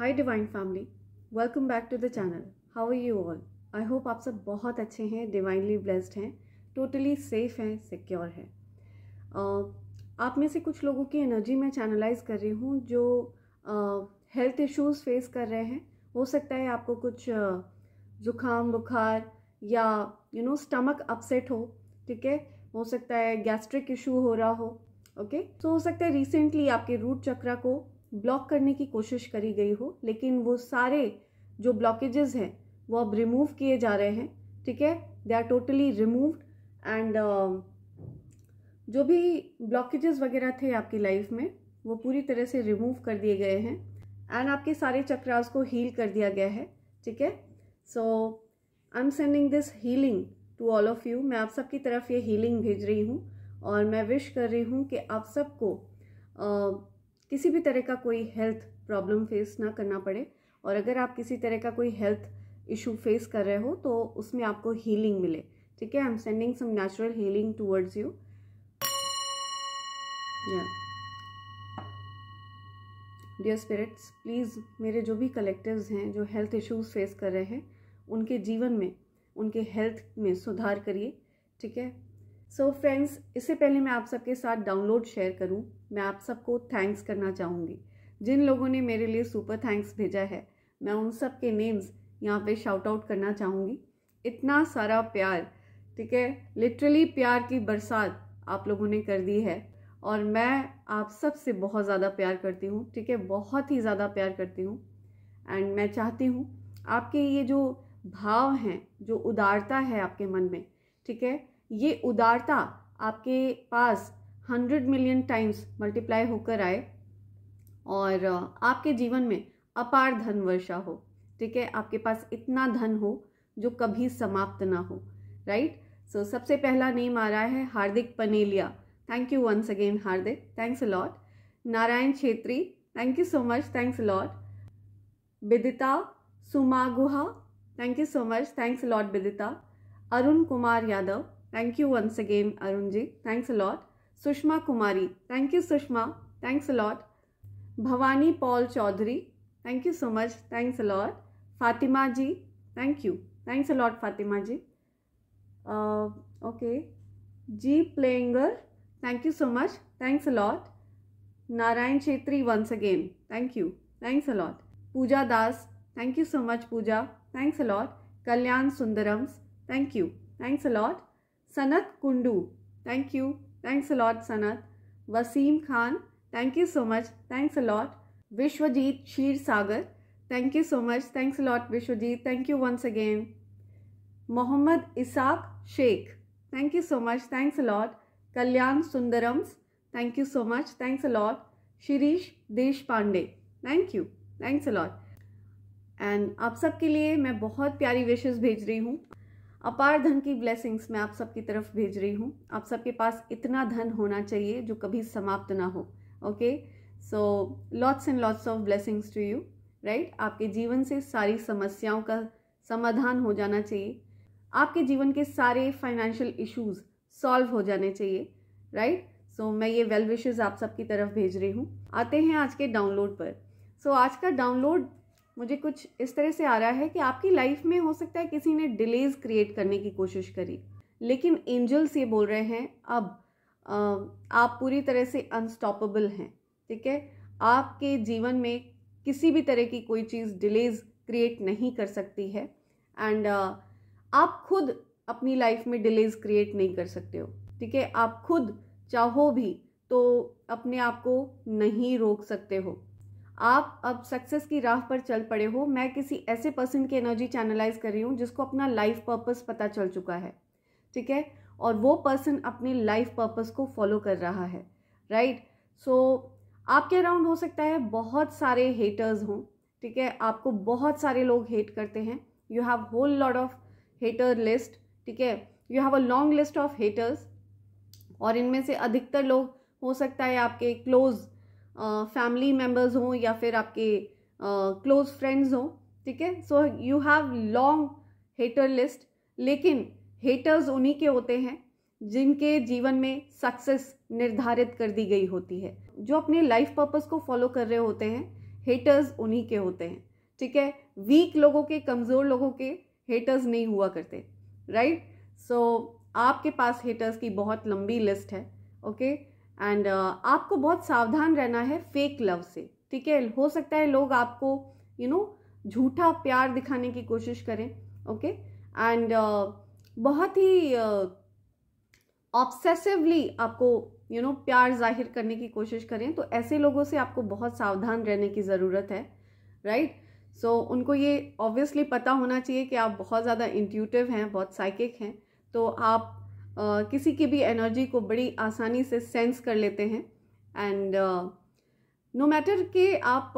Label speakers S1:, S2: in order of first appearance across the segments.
S1: High divine family welcome back to the channel how you all I hope आप सब बहुत अच्छे हैं डिवाइनली ब्लेस्ड हैं टोटली सेफ हैं सिक्योर हैं आप में से कुछ लोगों की एनर्जी मैं चैनलाइज कर रही हूँ जो हेल्थ इश्यूज फेस कर रहे हैं हो सकता है आपको कुछ ज़ुकाम बुखार या यू नो स्टमक अपसेट हो ठीक है हो सकता है गैस्ट्रिक इशू हो रहा हो ओके okay? सो so, हो सकता है रिसेंटली आपके रूट चक्रा को ब्लॉक करने की कोशिश करी गई हो लेकिन वो सारे जो ब्लॉकेजेस हैं वो अब रिमूव किए जा रहे हैं ठीक है they are totally removed and जो भी ब्लॉकेजेस वगैरह थे आपकी लाइफ में वो पूरी तरह से रिमूव कर दिए गए हैं एंड आपके सारे चक्रास को हील कर दिया गया है ठीक है so I am sending this healing to all of you मैं आप सबकी तरफ ये हीलिंग भेज रही हूँ और मैं विश कर रही हूँ कि आप सबको uh, किसी भी तरह का कोई हेल्थ प्रॉब्लम फेस ना करना पड़े और अगर आप किसी तरह का कोई हेल्थ इशू फेस कर रहे हो तो उसमें आपको हीलिंग मिले ठीक है I am sending some natural healing towards you dear spirits please मेरे जो भी कलेक्टिव्स हैं जो हेल्थ इश्यूज फेस कर रहे हैं उनके जीवन में उनके हेल्थ में सुधार करिए ठीक है सो फ्रेंड्स इससे पहले मैं आप सबके साथ डाउनलोड शेयर करूं मैं आप सबको थैंक्स करना चाहूँगी जिन लोगों ने मेरे लिए सुपर थैंक्स भेजा है मैं उन सब के नेम्स यहाँ पे शाउट आउट करना चाहूँगी इतना सारा प्यार ठीक है लिटरली प्यार की बरसात आप लोगों ने कर दी है और मैं आप सब से बहुत ज़्यादा प्यार करती हूँ ठीक है बहुत ही ज़्यादा प्यार करती हूँ एंड मैं चाहती हूँ आपके ये जो भाव हैं जो उदारता है आपके मन में ठीक है ये उदारता आपके पास हंड्रेड मिलियन टाइम्स मल्टीप्लाई होकर आए और आपके जीवन में अपार धन वर्षा हो ठीक है आपके पास इतना धन हो जो कभी समाप्त ना हो राइट सो so, सबसे पहला नेम आ रहा है Hardik Paneliya thank you once again Hardik thanks lot Narayan Chhetri thank you so much thanks lot Vidita Sumaguha thank you so much thanks lot Vidita Arun Kumar Yadav thank you once again Arun ji thanks lot Sushma Kumari thank you Sushma thanks a lot Bhavani Paul Chaudhary thank you so much thanks a lot Fatima ji thank you thanks a lot Fatima ji okay uh, ji प्लेइंगर thank you so much thanks a lot Narayan Chhetri once again thank you thanks a lot Pooja Das thank you so much Pooja thanks a lot Kalyan Sundarams thank you thanks a lot Sanat Kundu thank you thanks a lot Sanat Wasim Khan thank you so much thanks a lot Vishwajeet Shirsagar thank you so much thanks a lot Vishwajeet thank you once again Mohammed Isaq Shaikh thank you so much thanks a lot Kalyan Sundarams thank you so much thanks a lot Shirish Deshpande thank you thanks a lot and आप सबके लिए मैं बहुत प्यारी wishes भेज रही हूँ अपार धन की ब्लेसिंग्स मैं आप सबकी तरफ भेज रही हूँ आप सबके पास इतना धन होना चाहिए जो कभी समाप्त ना हो okay so lots and lots of blessings to you right आपके जीवन से सारी समस्याओं का समाधान हो जाना चाहिए आपके जीवन के सारे फाइनेंशियल इश्यूज सॉल्व हो जाने चाहिए राइट right? सो so, मैं ये वेल विशेज़ आप सबकी तरफ भेज रही हूँ आते हैं आज के डाउनलोड पर सो so, आज का डाउनलोड मुझे कुछ इस तरह से आ रहा है कि आपकी लाइफ में हो सकता है किसी ने डिलेज क्रिएट करने की कोशिश करी लेकिन एंजल्स ये बोल रहे हैं अब आप पूरी तरह से अनस्टॉपेबल हैं ठीक है आपके जीवन में किसी भी तरह की कोई चीज़ डिलेज क्रिएट नहीं कर सकती है एंड आप खुद अपनी लाइफ में डिलेज क्रिएट नहीं कर सकते हो ठीक है आप खुद चाहो भी तो अपने आप को नहीं रोक सकते हो आप अब सक्सेस की राह पर चल पड़े हो मैं किसी ऐसे पर्सन की एनर्जी चैनलाइज कर रही हूँ जिसको अपना लाइफ पर्पस पता चल चुका है ठीक है और वो पर्सन अपने लाइफ पर्पस को फॉलो कर रहा है राइट सो so, आपके अराउंड हो सकता है बहुत सारे हेटर्स हों ठीक है आपको बहुत सारे लोग हेट करते हैं you have whole lot of hater list ठीक है you have a long list of haters और इनमें से अधिकतर लोग हो सकता है आपके क्लोज़ फैमिली मेम्बर्स हों या फिर आपके क्लोज फ्रेंड्स हों ठीक है so you have long hater list लेकिन हेटर्स उन्हीं के होते हैं जिनके जीवन में सक्सेस निर्धारित कर दी गई होती है जो अपने लाइफ पर्पस को फॉलो कर रहे होते हैं हेटर्स उन्हीं के होते हैं ठीक है वीक लोगों के कमज़ोर लोगों के हेटर्स नहीं हुआ करते राइट सो so, आपके पास हेटर्स की बहुत लंबी लिस्ट है ओके okay? एंड uh, आपको बहुत सावधान रहना है फेक लव से ठीक है हो सकता है लोग आपको यू नो झूठा प्यार दिखाने की कोशिश करें ओके एंड uh, बहुत ही ऑब्सेसिवली uh, आपको यू you नो know, प्यार जाहिर करने की कोशिश करें तो ऐसे लोगों से आपको बहुत सावधान रहने की ज़रूरत है राइट right? सो so, उनको ये ऑब्वियसली पता होना चाहिए कि आप बहुत ज़्यादा इंट्यूटिव हैं बहुत साइकिक हैं तो आप किसी की भी एनर्जी को बड़ी आसानी से सेंस कर लेते हैं एंड नो मैटर कि आप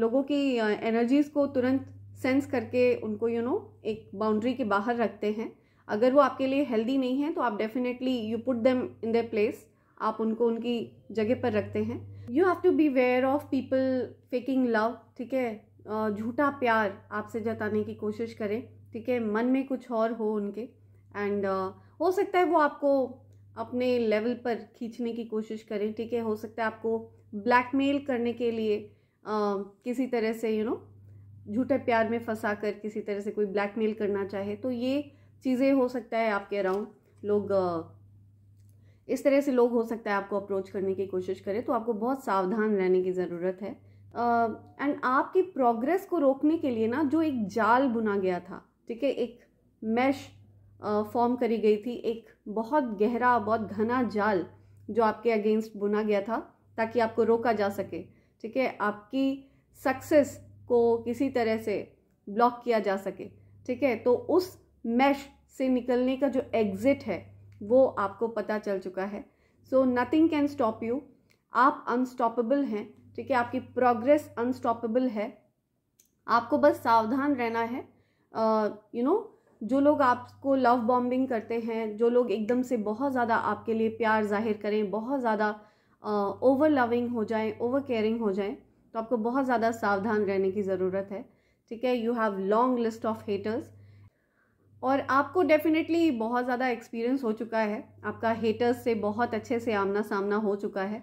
S1: लोगों की एनर्जीज़ को तुरंत सेंस करके उनको यू you नो know, एक बाउंड्री के बाहर रखते हैं अगर वो आपके लिए हेल्दी नहीं है तो आप definitely you put them in the place आप उनको उनकी जगह पर रखते हैं you have to be aware of people faking love ठीक है झूठा प्यार आपसे जताने की कोशिश करें ठीक है मन में कुछ और हो उनके एंड uh, हो सकता है वो आपको अपने लेवल पर खींचने की कोशिश करें ठीक है हो सकता है आपको ब्लैकमेल करने के लिए आ, किसी तरह से यू नो झूठे प्यार में फंसा कर किसी तरह से कोई ब्लैकमेल करना चाहे तो ये चीज़ें हो सकता है आपके अराउंड लोग इस तरह से लोग हो सकता है आपको अप्रोच करने की कोशिश करें तो आपको बहुत सावधान रहने की ज़रूरत है एंड uh, आपकी प्रोग्रेस को रोकने के लिए ना जो एक जाल बुना गया था ठीक है एक मैश फॉर्म करी गई थी एक बहुत गहरा बहुत घना जाल जो आपके अगेंस्ट बुना गया था ताकि आपको रोका जा सके ठीक है आपकी सक्सेस को किसी तरह से ब्लॉक किया जा सके ठीक है तो उस मैश से निकलने का जो एग्ज़िट है वो आपको पता चल चुका है so nothing can stop you आप अनस्टॉपेबल हैं ठीक है आपकी प्रोग्रेस अनस्टॉपेबल है आपको बस सावधान रहना है you uh, know you know, जो लोग आपको लव बॉम्बिंग करते हैं जो लोग एकदम से बहुत ज़्यादा आपके लिए प्यार जाहिर करें बहुत ज़्यादा ओवर लविंग हो जाएं ओवर केयरिंग हो जाएं तो आपको बहुत ज़्यादा सावधान रहने की ज़रूरत है ठीक है you have long list of haters और आपको डेफिनेटली बहुत ज़्यादा एक्सपीरियंस हो चुका है आपका हेटर्स से बहुत अच्छे से आमना सामना हो चुका है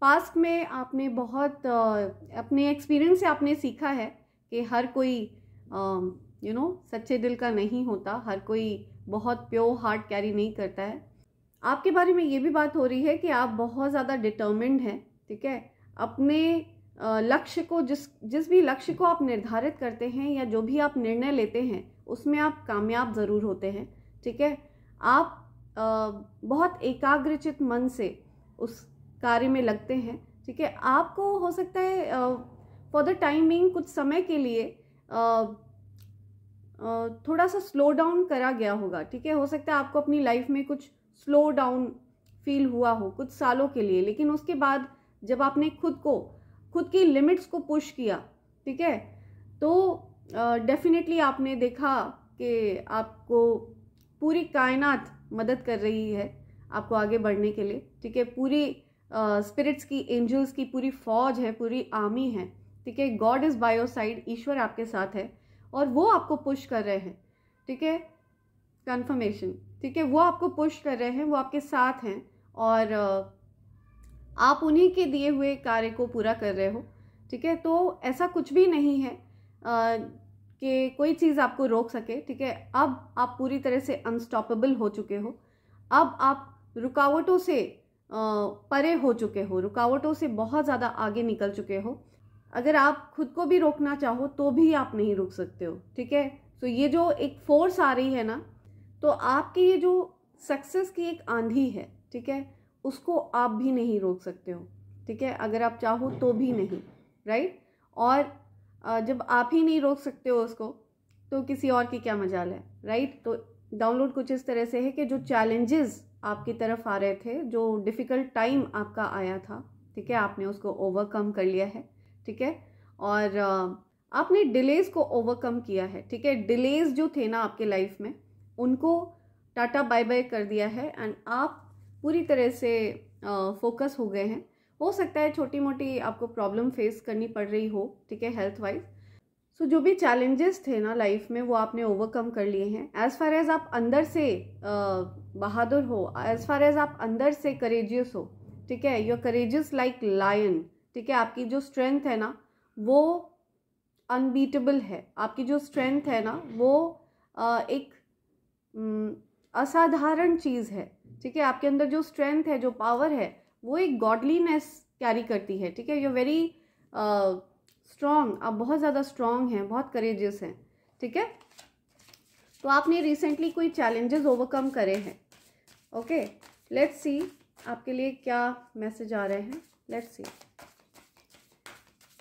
S1: पास्ट में आपने बहुत अपने एक्सपीरियंस से आपने सीखा है कि हर कोई यू नो सच्चे दिल का नहीं होता हर कोई बहुत प्योर हार्ट कैरी नहीं करता है आपके बारे में ये भी बात हो रही है कि आप बहुत ज़्यादा डिटर्मिंड हैं ठीक है अपने लक्ष्य को जिस जिस भी लक्ष्य को आप निर्धारित करते हैं या जो भी आप निर्णय लेते हैं उसमें आप कामयाब ज़रूर होते हैं ठीक है आप आ, बहुत एकाग्रचित मन से उस कार्य में लगते हैं ठीक है आपको हो सकता है फॉर द टाइमिंग कुछ समय के लिए थोड़ा सा स्लो डाउन करा गया होगा ठीक है हो सकता है आपको अपनी लाइफ में कुछ स्लो डाउन फील हुआ हो कुछ सालों के लिए लेकिन उसके बाद जब आपने खुद को खुद की लिमिट्स को पुश किया ठीक है तो डेफिनेटली uh, आपने देखा कि आपको पूरी कायनात मदद कर रही है आपको आगे बढ़ने के लिए ठीक है पूरी स्पिरिट्स uh, की एंजल्स की पूरी फौज है पूरी आर्मी है ठीक है गॉड इज़ बायोसाइड ईश्वर आपके साथ है और वो आपको पुश कर रहे हैं ठीक है कन्फर्मेशन ठीक है वो आपको पुश कर रहे हैं वो आपके साथ हैं और आप उन्हीं के दिए हुए कार्य को पूरा कर रहे हो ठीक है तो ऐसा कुछ भी नहीं है कि कोई चीज़ आपको रोक सके ठीक है अब आप पूरी तरह से अनस्टॉपेबल हो चुके हो अब आप रुकावटों से परे हो चुके हो रुकावटों से बहुत ज़्यादा आगे निकल चुके हो अगर आप खुद को भी रोकना चाहो तो भी आप नहीं रोक सकते हो ठीक है तो ये जो एक फोर्स आ रही है ना तो आपकी ये जो सक्सेस की एक आंधी है ठीक है उसको आप भी नहीं रोक सकते हो ठीक है अगर आप चाहो तो भी नहीं राइट और जब आप ही नहीं रोक सकते हो उसको तो किसी और की क्या मजाल है राइट तो डाउनलोड कुछ इस तरह से है कि जो चैलेंजेस आपकी तरफ आ रहे थे जो डिफ़िकल्ट टाइम आपका आया था ठीक है आपने उसको ओवरकम कर लिया है ठीक है और आपने डिलेज को ओवरकम किया है ठीक है डिलेज जो थे ना आपके लाइफ में उनको टाटा बाय बाय कर दिया है एंड आप पूरी तरह से फोकस हो गए हैं हो सकता है छोटी मोटी आपको प्रॉब्लम फेस करनी पड़ रही हो ठीक है हेल्थ वाइज सो जो भी चैलेंजेस थे ना लाइफ में वो आपने ओवरकम कर लिए हैं एज़ फार एज़ आप अंदर से बहादुर हो एज़ फार एज़ आप अंदर से करेजियस हो ठीक है you are courageous like lion ठीक है आपकी जो स्ट्रेंथ है ना वो अनबीटेबल है आपकी जो स्ट्रेंथ है ना वो एक असाधारण चीज़ है ठीक है आपके अंदर जो स्ट्रेंथ है जो पावर है वो एक गॉडलीनेस कैरी करती है ठीक है यू वेरी स्ट्रॉन्ग आप बहुत ज़्यादा स्ट्रॉन्ग हैं बहुत करेजियस हैं ठीक है तो आपने रिसेंटली कोई चैलेंजेस ओवरकम करे हैं ओके लेट्स सी आपके लिए क्या मैसेज आ रहे हैं लेट्स सी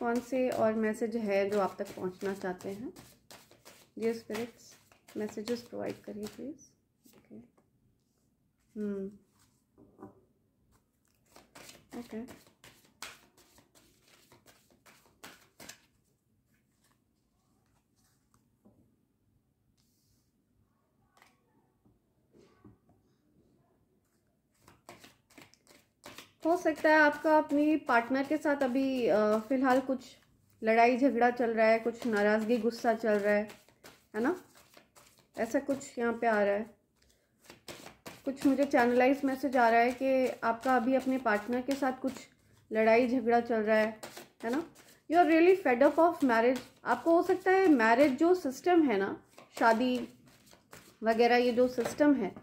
S1: कौन से और मैसेज है जो आप तक पहुंचना चाहते हैं डियर स्पिरिट्स मैसेजेस प्रोवाइड करिए प्लीज़ ओके ओके हो सकता है आपका अपनी पार्टनर के साथ अभी फ़िलहाल कुछ लड़ाई झगड़ा चल रहा है कुछ नाराज़गी गुस्सा चल रहा है है ना ऐसा कुछ यहाँ पे आ रहा है कुछ मुझे चैनलाइज मैसेज आ रहा है कि आपका अभी अपने पार्टनर के साथ कुछ लड़ाई झगड़ा चल रहा है है ना you are really fed up of marriage आपको हो सकता है मैरिज जो सिस्टम है ना शादी वगैरह ये जो सिस्टम है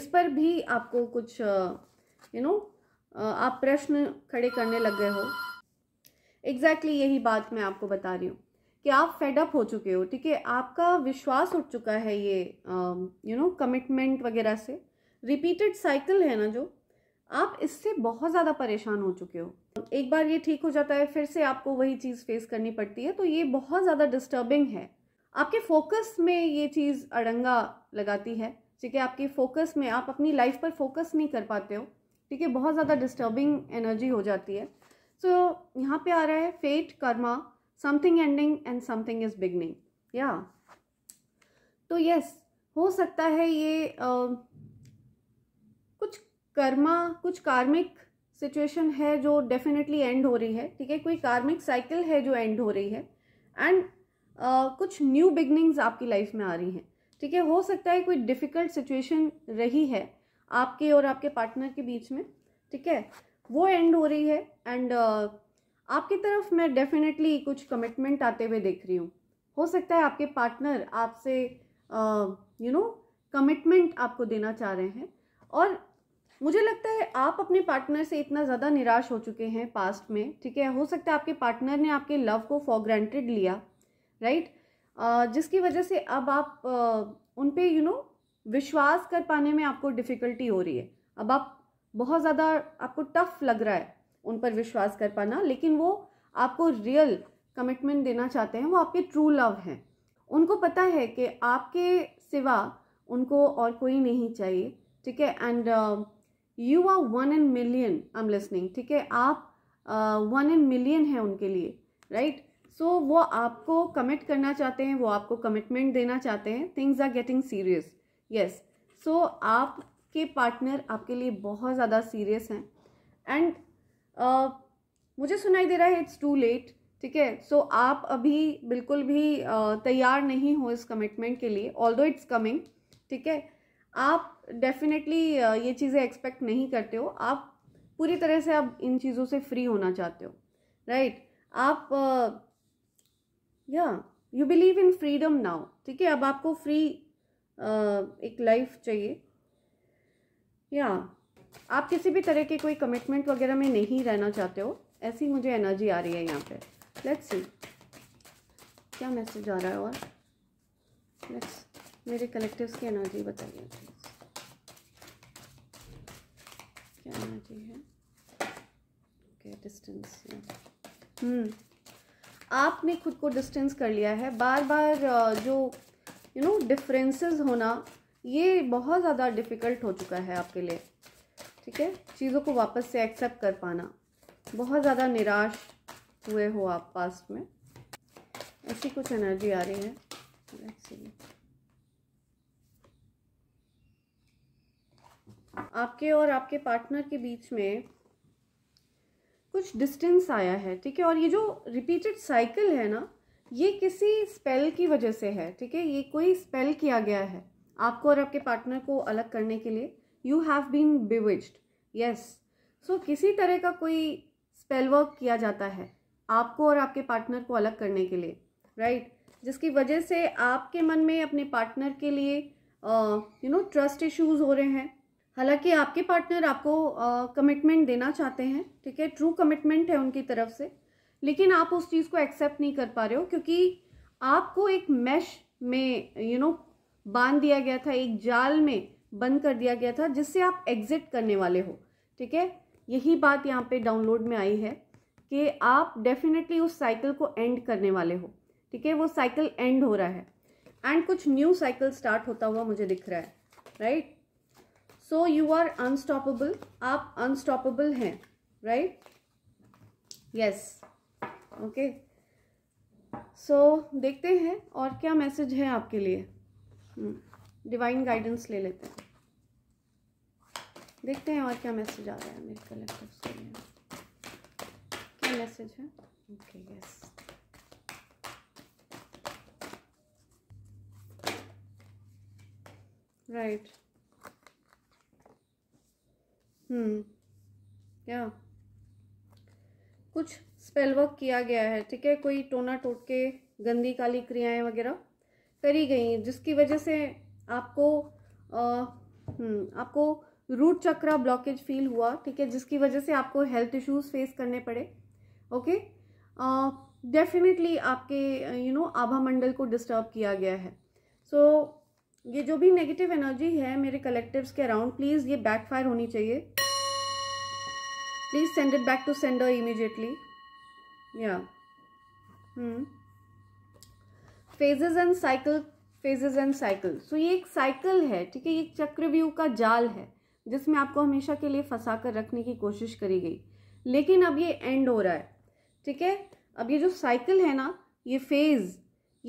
S1: इस पर भी आपको कुछ यू नो आप प्रश्न खड़े करने लग गए हो एग्जैक्टली exactly यही बात मैं आपको बता रही हूँ कि आप फेडअप हो चुके हो ठीक है आपका विश्वास उठ चुका है ये यू नो कमिटमेंट वगैरह से रिपीटेड साइकिल है ना जो आप इससे बहुत ज़्यादा परेशान हो चुके हो एक बार ये ठीक हो जाता है फिर से आपको वही चीज़ फेस करनी पड़ती है तो ये बहुत ज़्यादा डिस्टर्बिंग है आपके फोकस में ये चीज़ अड़ंगा लगाती है ठीक है आपके फोकस में आप अपनी लाइफ पर फोकस नहीं कर पाते हो ठीक है बहुत ज़्यादा डिस्टर्बिंग एनर्जी हो जाती है सो so, यहाँ पे आ रहा है fate karma something ending and something is beginning या तो यस yes, हो सकता है ये uh, कुछ कर्मा कुछ कार्मिक सिचुएशन है जो डेफिनेटली एंड हो रही है ठीक है कोई कार्मिक साइकिल है जो एंड हो रही है एंड uh, कुछ न्यू बिगनिंग्स आपकी लाइफ में आ रही हैं ठीक है हो सकता है कोई डिफ़िकल्ट सिचुएशन रही है आपके और आपके पार्टनर के बीच में ठीक है वो एंड हो रही है एंड uh, आपकी तरफ मैं डेफिनेटली कुछ कमिटमेंट आते हुए देख रही हूँ हो सकता है आपके पार्टनर आपसे यू नो कमिटमेंट आपको देना चाह रहे हैं और मुझे लगता है आप अपने पार्टनर से इतना ज़्यादा निराश हो चुके हैं पास्ट में ठीक है हो सकता है आपके पार्टनर ने आपके लव को फॉर ग्रांटेड लिया राइट uh, जिसकी वजह से अब आप उन पर यू नो विश्वास कर पाने में आपको डिफ़िकल्टी हो रही है अब आप बहुत ज़्यादा आपको टफ लग रहा है उन पर विश्वास कर पाना लेकिन वो आपको रियल कमिटमेंट देना चाहते हैं वो आपके ट्रू लव हैं उनको पता है कि आपके सिवा उनको और कोई नहीं चाहिए ठीक है and you are one in million I am listening ठीक है आप वन इन मिलियन है उनके लिए राइट right? सो so, वो आपको कमिट करना चाहते हैं वो आपको कमिटमेंट देना चाहते हैं things are getting serious yes so आपके पार्टनर आपके लिए बहुत ज़्यादा सीरियस हैं एंड uh, मुझे सुनाई दे रहा है इट्स टू लेट ठीक है सो आप अभी बिल्कुल भी uh, तैयार नहीं हो इस कमिटमेंट के लिए ऑल इट्स कमिंग ठीक है आप डेफिनेटली uh, ये चीज़ें एक्सपेक्ट नहीं करते हो आप पूरी तरह से आप इन चीज़ों से फ्री होना चाहते हो राइट right? आप या you believe in freedom now ठीक है अब आपको फ्री एक लाइफ चाहिए या आप किसी भी तरह के कोई कमिटमेंट वगैरह में नहीं रहना चाहते हो ऐसी मुझे एनर्जी आ रही है यहाँ पे लेट्स सी क्या मैसेज आ रहा है और लेट्स मेरे कलेक्टिव्स की एनर्जी बताइए क्या एनर्जी है ओके डिस्टेंस हम्म आपने खुद को डिस्टेंस कर लिया है बार बार जो यू नो डिफरेंसेस होना ये बहुत ज़्यादा डिफ़िकल्ट हो चुका है आपके लिए ठीक है चीज़ों को वापस से एक्सेप्ट कर पाना बहुत ज़्यादा निराश हुए हो आप पास्ट में ऐसी कुछ एनर्जी आ रही है आपके और आपके पार्टनर के बीच में कुछ डिस्टेंस आया है ठीक है और ये जो रिपीटेड साइकिल है ना ये किसी स्पेल की वजह से है ठीक है ये कोई स्पेल किया गया है आपको और आपके पार्टनर को अलग करने के लिए you have been bewitched yes so किसी तरह का कोई स्पेल वर्क किया जाता है आपको और आपके पार्टनर को अलग करने के लिए राइट right? जिसकी वजह से आपके मन में अपने पार्टनर के लिए यू नो ट्रस्ट इश्यूज हो रहे हैं हालांकि आपके पार्टनर आपको कमिटमेंट uh, देना चाहते हैं ठीक है ट्रू कमिटमेंट है उनकी तरफ से लेकिन आप उस चीज़ को एक्सेप्ट नहीं कर पा रहे हो क्योंकि आपको एक मैश में यू नो बांध दिया गया था एक जाल में बंद कर दिया गया था जिससे आप एग्जिट करने वाले हो ठीक है यही बात यहाँ पे डाउनलोड में आई है कि आप डेफिनेटली उस साइकिल को एंड करने वाले हो ठीक है वो साइकिल एंड हो रहा है एंड कुछ न्यू साइकिल स्टार्ट होता हुआ मुझे दिख रहा है right so you are unstoppable आप अनस्टॉपेबल हैं राइट यस ओके सो देखते हैं और क्या मैसेज है आपके लिए डिवाइन hmm. गाइडेंस ले लेते हैं देखते हैं और क्या मैसेज आ रहा है मेरे कलेक्टिव लिए क्या मैसेज है okay okay, yes yes. Hmm क्या hmm. कुछ स्पेल वर्क किया गया है ठीक है कोई टोना टोट के गंदी काली क्रियाएं वगैरह करी गई हैं जिसकी वजह से आपको आ, हम्म, आपको रूट चक्रा ब्लॉकेज फील हुआ ठीक है जिसकी वजह से आपको हेल्थ इश्यूज फेस करने पड़े ओके डेफिनेटली आपके यू नो आभा मंडल को डिस्टर्ब किया गया है सो so, ये जो भी नेगेटिव एनर्जी है मेरे कलेक्टिव्स के अराउंड प्लीज़ ये बैकफायर होनी चाहिए please send it back to sender immediately yeah hmm phases and cycle phases and cycle so ये एक cycle है ठीक है ये चक्रव्यूह का जाल है जिसमें आपको हमेशा के लिए फंसा कर रखने की कोशिश करी गई लेकिन अब ये एंड हो रहा है ठीक है अब ये जो साइकिल है ना ये फेज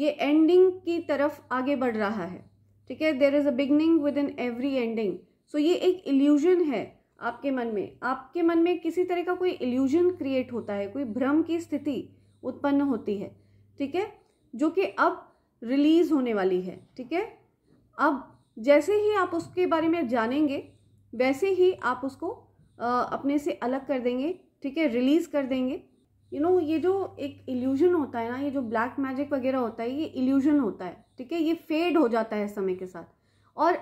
S1: ये एंडिंग की तरफ आगे बढ़ रहा है ठीक है there is a beginning within every ending so ये एक इल्यूजन है आपके मन में आपके मन में किसी तरह का कोई इल्यूजन क्रिएट होता है कोई भ्रम की स्थिति उत्पन्न होती है ठीक है जो कि अब रिलीज होने वाली है ठीक है अब जैसे ही आप उसके बारे में जानेंगे वैसे ही आप उसको आ, अपने से अलग कर देंगे ठीक है रिलीज़ कर देंगे यू you नो know, ये जो एक इल्यूजन होता है ना ये जो ब्लैक मैजिक वगैरह होता है ये इल्यूजन होता है ठीक है ये फेड हो जाता है समय के साथ और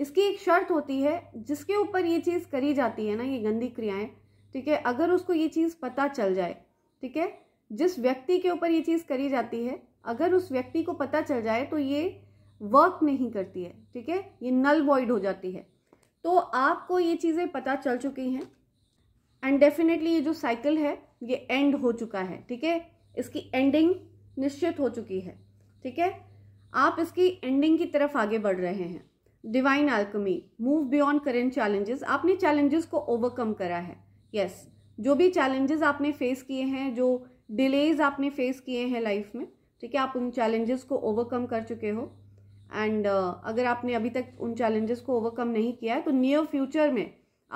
S1: इसकी एक शर्त होती है जिसके ऊपर ये चीज़ करी जाती है ना ये गंदी क्रियाएं ठीक है अगर उसको ये चीज़ पता चल जाए ठीक है जिस व्यक्ति के ऊपर ये चीज़ करी जाती है अगर उस व्यक्ति को पता चल जाए तो ये वर्क नहीं करती है ठीक है ये नल वॉइड हो जाती है तो आपको ये चीज़ें पता चल चुकी हैं एंड डेफिनेटली ये जो साइकिल है ये एंड हो चुका है ठीक है इसकी एंडिंग निश्चित हो चुकी है ठीक है आप इसकी एंडिंग की तरफ आगे बढ़ रहे हैं divine alchemy move beyond current challenges आपने चैलेंजेस को ओवरकम करा है यस yes, जो भी चैलेंजेस आपने फेस किए हैं जो डिलेज आपने फेस किए हैं लाइफ में ठीक है आप उन चैलेंजेस को ओवरकम कर चुके हो एंड uh, अगर आपने अभी तक उन चैलेंजेस को ओवरकम नहीं किया है तो नियर फ्यूचर में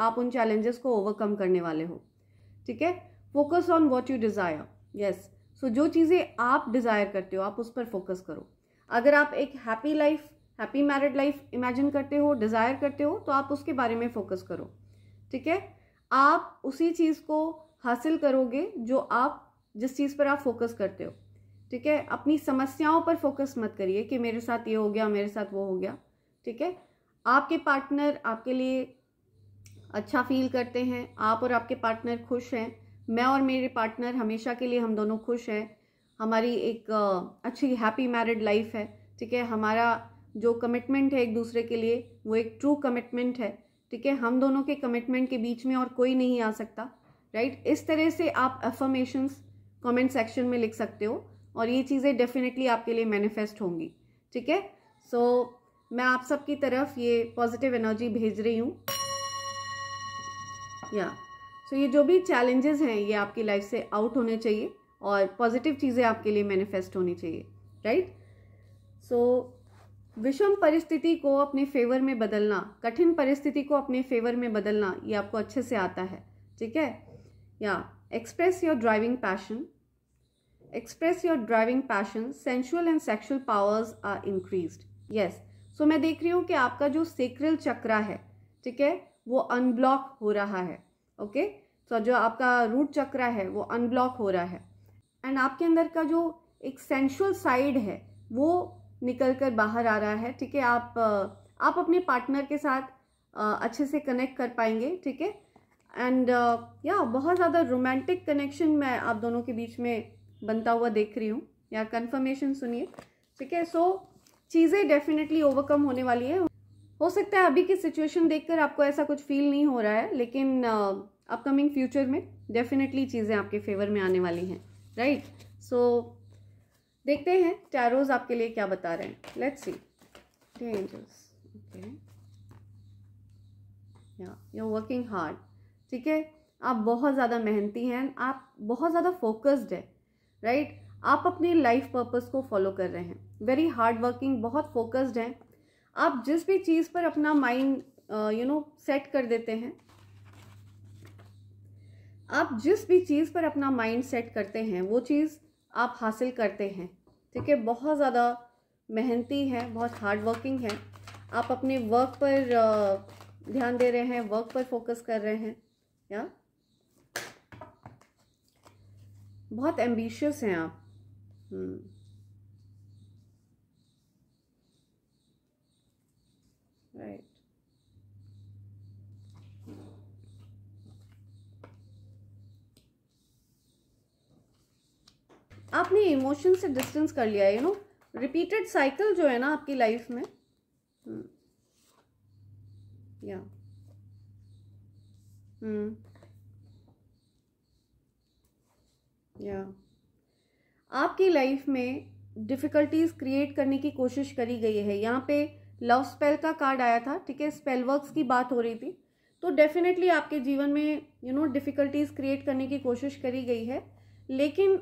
S1: आप उन चैलेंजेस को ओवरकम करने वाले हो ठीक है focus on what you desire yes so जो चीज़ें आप डिज़ायर करते हो आप उस पर फोकस करो अगर आप एक happy life happy married life imagine करते हो डिज़ायर करते हो तो आप उसके बारे में फोकस करो ठीक है आप उसी चीज़ को हासिल करोगे जो आप जिस चीज़ पर आप फोकस करते हो ठीक है अपनी समस्याओं पर फोकस मत करिए कि मेरे साथ ये हो गया मेरे साथ वो हो गया ठीक है आपके पार्टनर आपके लिए अच्छा फील करते हैं आप और आपके पार्टनर खुश हैं मैं और मेरे पार्टनर हमेशा के लिए हम दोनों खुश हैं हमारी एक अच्छी हैप्पी मैरिड लाइफ है ठीक है हमारा जो कमिटमेंट है एक दूसरे के लिए वो एक ट्रू कमिटमेंट है ठीक है हम दोनों के कमिटमेंट के बीच में और कोई नहीं आ सकता राइट इस तरह से आप अफर्मेशंस कमेंट सेक्शन में लिख सकते हो और ये चीज़ें डेफिनेटली आपके लिए मैनिफेस्ट होंगी ठीक है सो मैं आप सबकी तरफ ये पॉजिटिव एनर्जी भेज रही हूँ या सो ये जो भी चैलेंजेस हैं ये आपकी लाइफ से आउट होने चाहिए और पॉजिटिव चीज़ें आपके लिए मैनिफेस्ट होनी चाहिए राइट right? सो so, विषम परिस्थिति को अपने फेवर में बदलना कठिन परिस्थिति को अपने फेवर में बदलना ये आपको अच्छे से आता है ठीक है या express your driving passion express your driving passion sensual and sexual powers are increase yes so मैं देख रही हूँ कि आपका जो सेक्रल चक्रा है ठीक है वो अनब्लॉक हो रहा है ओके okay? सो so, जो आपका रूट चक्रा है वो अनब्लॉक हो रहा है एंड आपके अंदर का जो एक सेंशुअल साइड है वो निकल कर बाहर आ रहा है ठीक है आप आप अपने पार्टनर के साथ अच्छे से कनेक्ट कर पाएंगे ठीक है एंड या बहुत ज़्यादा रोमांटिक कनेक्शन मैं आप दोनों के बीच में बनता हुआ देख रही हूँ या कंफर्मेशन सुनिए ठीक है सो चीज़ें डेफिनेटली ओवरकम होने वाली है हो सकता है अभी की सिचुएशन देखकर आपको ऐसा कुछ फील नहीं हो रहा है लेकिन अपकमिंग uh, फ्यूचर में डेफिनेटली चीज़ें आपके फेवर में आने वाली हैं राइट सो देखते हैं टैरोज आपके लिए क्या बता रहे हैं let's see the angels okay you are working hard ठीक है आप बहुत ज़्यादा मेहनती हैं आप बहुत ज़्यादा फोकस्ड है राइट right? आप अपने लाइफ पर्पस को फॉलो कर रहे हैं वेरी हार्ड वर्किंग बहुत फोकस्ड हैं आप जिस भी चीज़ पर अपना माइंड यू नो सेट कर देते हैं आप जिस भी चीज़ पर अपना माइंड सेट करते हैं वो चीज़ आप हासिल करते हैं ठीक है बहुत ज़्यादा मेहनती हैं बहुत हार्ड वर्किंग है आप अपने वर्क पर ध्यान दे रहे हैं वर्क पर फोकस कर रहे हैं या बहुत एम्बिशियस हैं आप हम्म। आपने इमोशन से डिस्टेंस कर लिया यू नो रिपीटेड साइकिल जो है ना आपकी लाइफ में या हम्म। या हम्म। आपकी लाइफ में डिफ़िकल्टीज क्रिएट करने की कोशिश करी गई है यहाँ पे लव स्पेल का कार्ड आया था ठीक है स्पेल वर्क्स की बात हो रही थी तो डेफिनेटली आपके जीवन में यू नो डिफ़िकल्टीज क्रिएट करने की कोशिश करी गई है लेकिन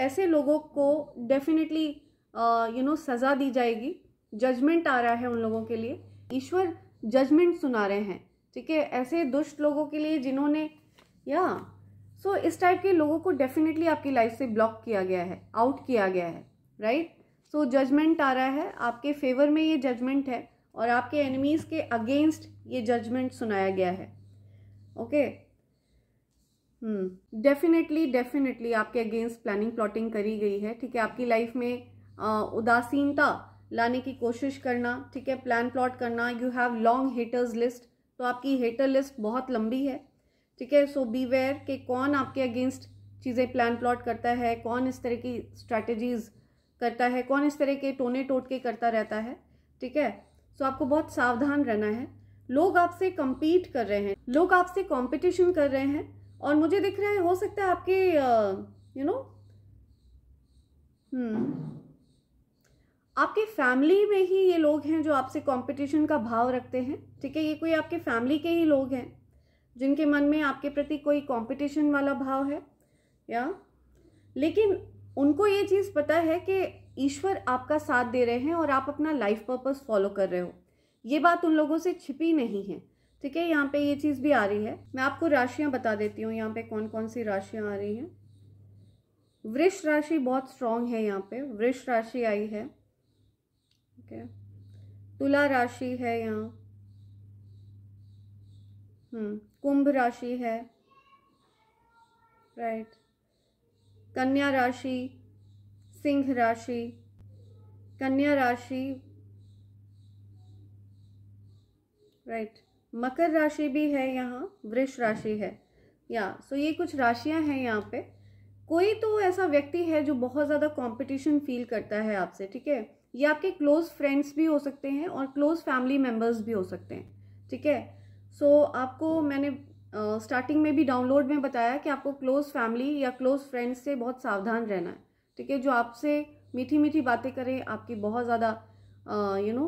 S1: ऐसे लोगों को डेफिनेटली यू नो सज़ा दी जाएगी जजमेंट आ रहा है उन लोगों के लिए ईश्वर जजमेंट सुना रहे हैं ठीक है ऐसे दुष्ट लोगों के लिए जिन्होंने या सो so, इस टाइप के लोगों को डेफिनेटली आपकी लाइफ से ब्लॉक किया गया है आउट किया गया है राइट सो जजमेंट आ रहा है आपके फेवर में ये जजमेंट है और आपके एनिमीज़ के अगेंस्ट ये जजमेंट सुनाया गया है okay okay? Definitely hmm. Definitely आपके अगेंस्ट प्लानिंग प्लॉटिंग करी गई है ठीक है आपकी लाइफ में आ, उदासीनता लाने की कोशिश करना ठीक है प्लान प्लॉट करना you have long haters list तो आपकी हेटर लिस्ट बहुत लंबी है ठीक है सो बी वेयर कि कौन आपके अगेंस्ट चीज़ें प्लान प्लॉट करता है कौन इस तरह की स्ट्रैटेजीज करता है कौन इस तरह के टोने टोटके करता रहता है ठीक है सो so, आपको बहुत सावधान रहना है लोग आपसे कम्पीट कर रहे हैं लोग आपसे कॉम्पिटिशन कर रहे हैं और मुझे दिख रहा है हो सकता है आपके यू नो हम्म आपके फैमिली में ही ये लोग हैं जो आपसे कंपटीशन का भाव रखते हैं ठीक है ये कोई आपके फैमिली के ही लोग हैं जिनके मन में आपके प्रति कोई कंपटीशन वाला भाव है या लेकिन उनको ये चीज़ पता है कि ईश्वर आपका साथ दे रहे हैं और आप अपना लाइफ पर्पस फॉलो कर रहे हो ये बात उन लोगों से छिपी नहीं है ठीक है यहाँ पे ये चीज़ भी आ रही है मैं आपको राशियां बता देती हूँ यहाँ पे कौन कौन सी राशियाँ आ रही हैं वृक्ष राशि बहुत स्ट्रांग है यहाँ पे वृक्ष राशि आई है ठीक है तुला राशि है यहाँ हम्म, कुंभ राशि है राइट कन्या राशि सिंह राशि कन्या राशि राइट मकर राशि भी है यहाँ वृष राशि है या सो ये कुछ राशियाँ हैं यहाँ पे कोई तो ऐसा व्यक्ति है जो बहुत ज़्यादा कंपटीशन फील करता है आपसे ठीक है ये आपके क्लोज फ्रेंड्स भी हो सकते हैं और क्लोज फैमिली मेम्बर्स भी हो सकते हैं ठीक है सो आपको मैंने स्टार्टिंग uh, में भी डाउनलोड में बताया कि आपको क्लोज फैमिली या क्लोज फ्रेंड्स से बहुत सावधान रहना है ठीक है जो आपसे मीठी मीठी बातें करें आपकी बहुत ज़्यादा यू नो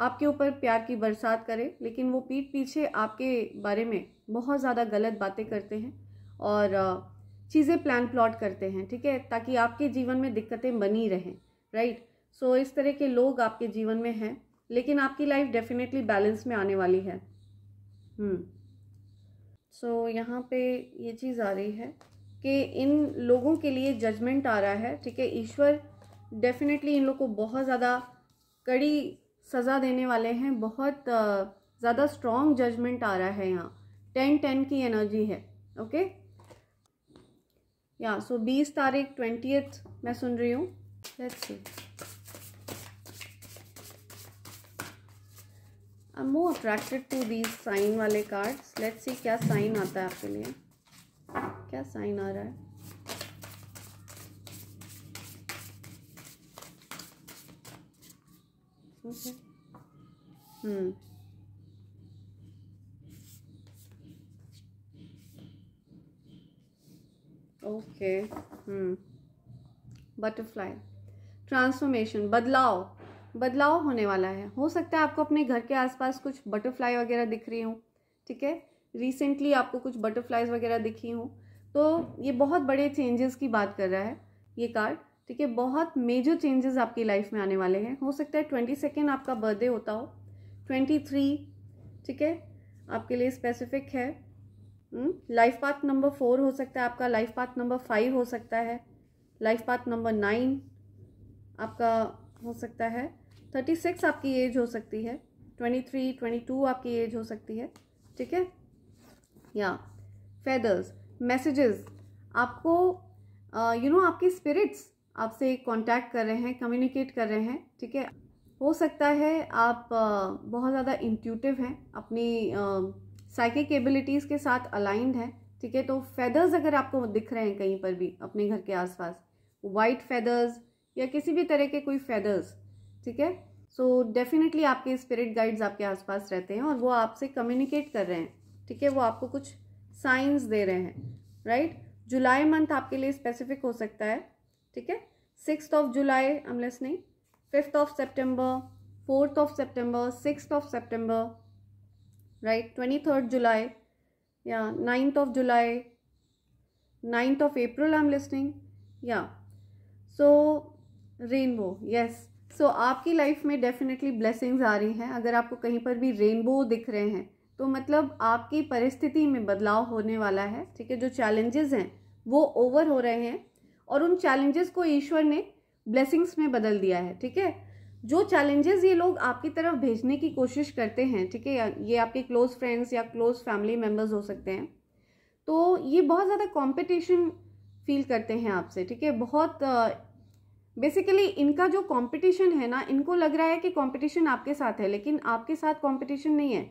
S1: आपके ऊपर प्यार की बरसात करें लेकिन वो पीठ पीछे आपके बारे में बहुत ज़्यादा गलत बातें करते हैं और चीज़ें प्लान प्लॉट करते हैं ठीक है ताकि आपके जीवन में दिक्कतें बनी रहें राइट सो इस तरह के लोग आपके जीवन में हैं लेकिन आपकी लाइफ डेफिनेटली बैलेंस में आने वाली है सो हम्म। so, यहाँ पे ये चीज़ आ रही है कि इन लोगों के लिए जजमेंट आ रहा है ठीक है ईश्वर डेफिनेटली इन लोग को बहुत ज़्यादा कड़ी सज़ा देने वाले हैं बहुत ज़्यादा स्ट्रॉन्ग जजमेंट आ रहा है यहाँ टेन टेन की एनर्जी है ओके या सो बीस तारीख ट्वेंटी मैं सुन रही हूँ let's see I am more attracted to these sign वाले कार्ड्स लेट्स सी क्या साइन आता है आपके लिए क्या साइन आ रहा है ओके बटरफ्लाई ट्रांसफॉर्मेशन बदलाव बदलाव होने वाला है हो सकता है आपको अपने घर के आसपास कुछ बटरफ्लाई वगैरह दिख रही हूँ ठीक है रिसेंटली आपको कुछ बटरफ्लाइज वगैरह दिखी हूँ तो ये बहुत बड़े चेंजेस की बात कर रहा है ये कार्ड ठीक है बहुत मेजर चेंजेस आपकी लाइफ में आने वाले हैं हो सकता है ट्वेंटी सेकेंड आपका बर्थडे होता हो ट्वेंटी थ्री ठीक है आपके लिए स्पेसिफिक है लाइफ पाथ नंबर फोर हो सकता है आपका लाइफ पाथ नंबर फाइव हो सकता है लाइफ पाथ नंबर नाइन आपका हो सकता है थर्टी सिक्स आपकी एज हो सकती है ट्वेंटी थ्री ट्वेंटी टू आपकी एज हो सकती है ठीक है या फेदर्स मैसेजेस आपको you uh, know you know, आपकी स्पिरिट्स आपसे कांटेक्ट कर रहे हैं कम्युनिकेट कर रहे हैं ठीक है हो सकता है आप बहुत ज़्यादा इंट्यूटिव हैं अपनी साइकिक एबिलिटीज़ के साथ अलाइंड हैं ठीक है तो फैदर्स अगर आपको दिख रहे हैं कहीं पर भी अपने घर के आसपास वाइट फैदर्स या किसी भी तरह के कोई फैदर्स ठीक है सो डेफिनेटली आपके स्पिरिट गाइड्स आपके आसपास रहते हैं और वो आपसे कम्युनिकेट कर रहे हैं ठीक है वो आपको कुछ साइंस दे रहे हैं राइट जुलाई मंथ आपके लिए स्पेसिफिक हो सकता है ठीक है six of July um um नहीं fifth of September fourth of September six of September right twenty third July या ninth of July ninth of April I am listing या सो रेनबो यस सो आपकी life में definitely blessings आ रही हैं अगर आपको कहीं पर भी रेनबो दिख रहे हैं तो मतलब आपकी परिस्थिति में बदलाव होने वाला है ठीक है जो चैलेंजेस हैं वो ओवर हो रहे हैं और उन चैलेंजेस को ईश्वर ने ब्लेसिंग्स में बदल दिया है ठीक है जो चैलेंजेस ये लोग आपकी तरफ भेजने की कोशिश करते हैं ठीक है ये आपके क्लोज फ्रेंड्स या क्लोज फैमिली मेम्बर्स हो सकते हैं तो ये बहुत ज़्यादा कॉम्पिटिशन फील करते हैं आपसे ठीक है बहुत बेसिकली uh, इनका जो कॉम्पिटिशन है ना इनको लग रहा है कि कॉम्पिटिशन आपके साथ है लेकिन आपके साथ कॉम्पिटिशन नहीं है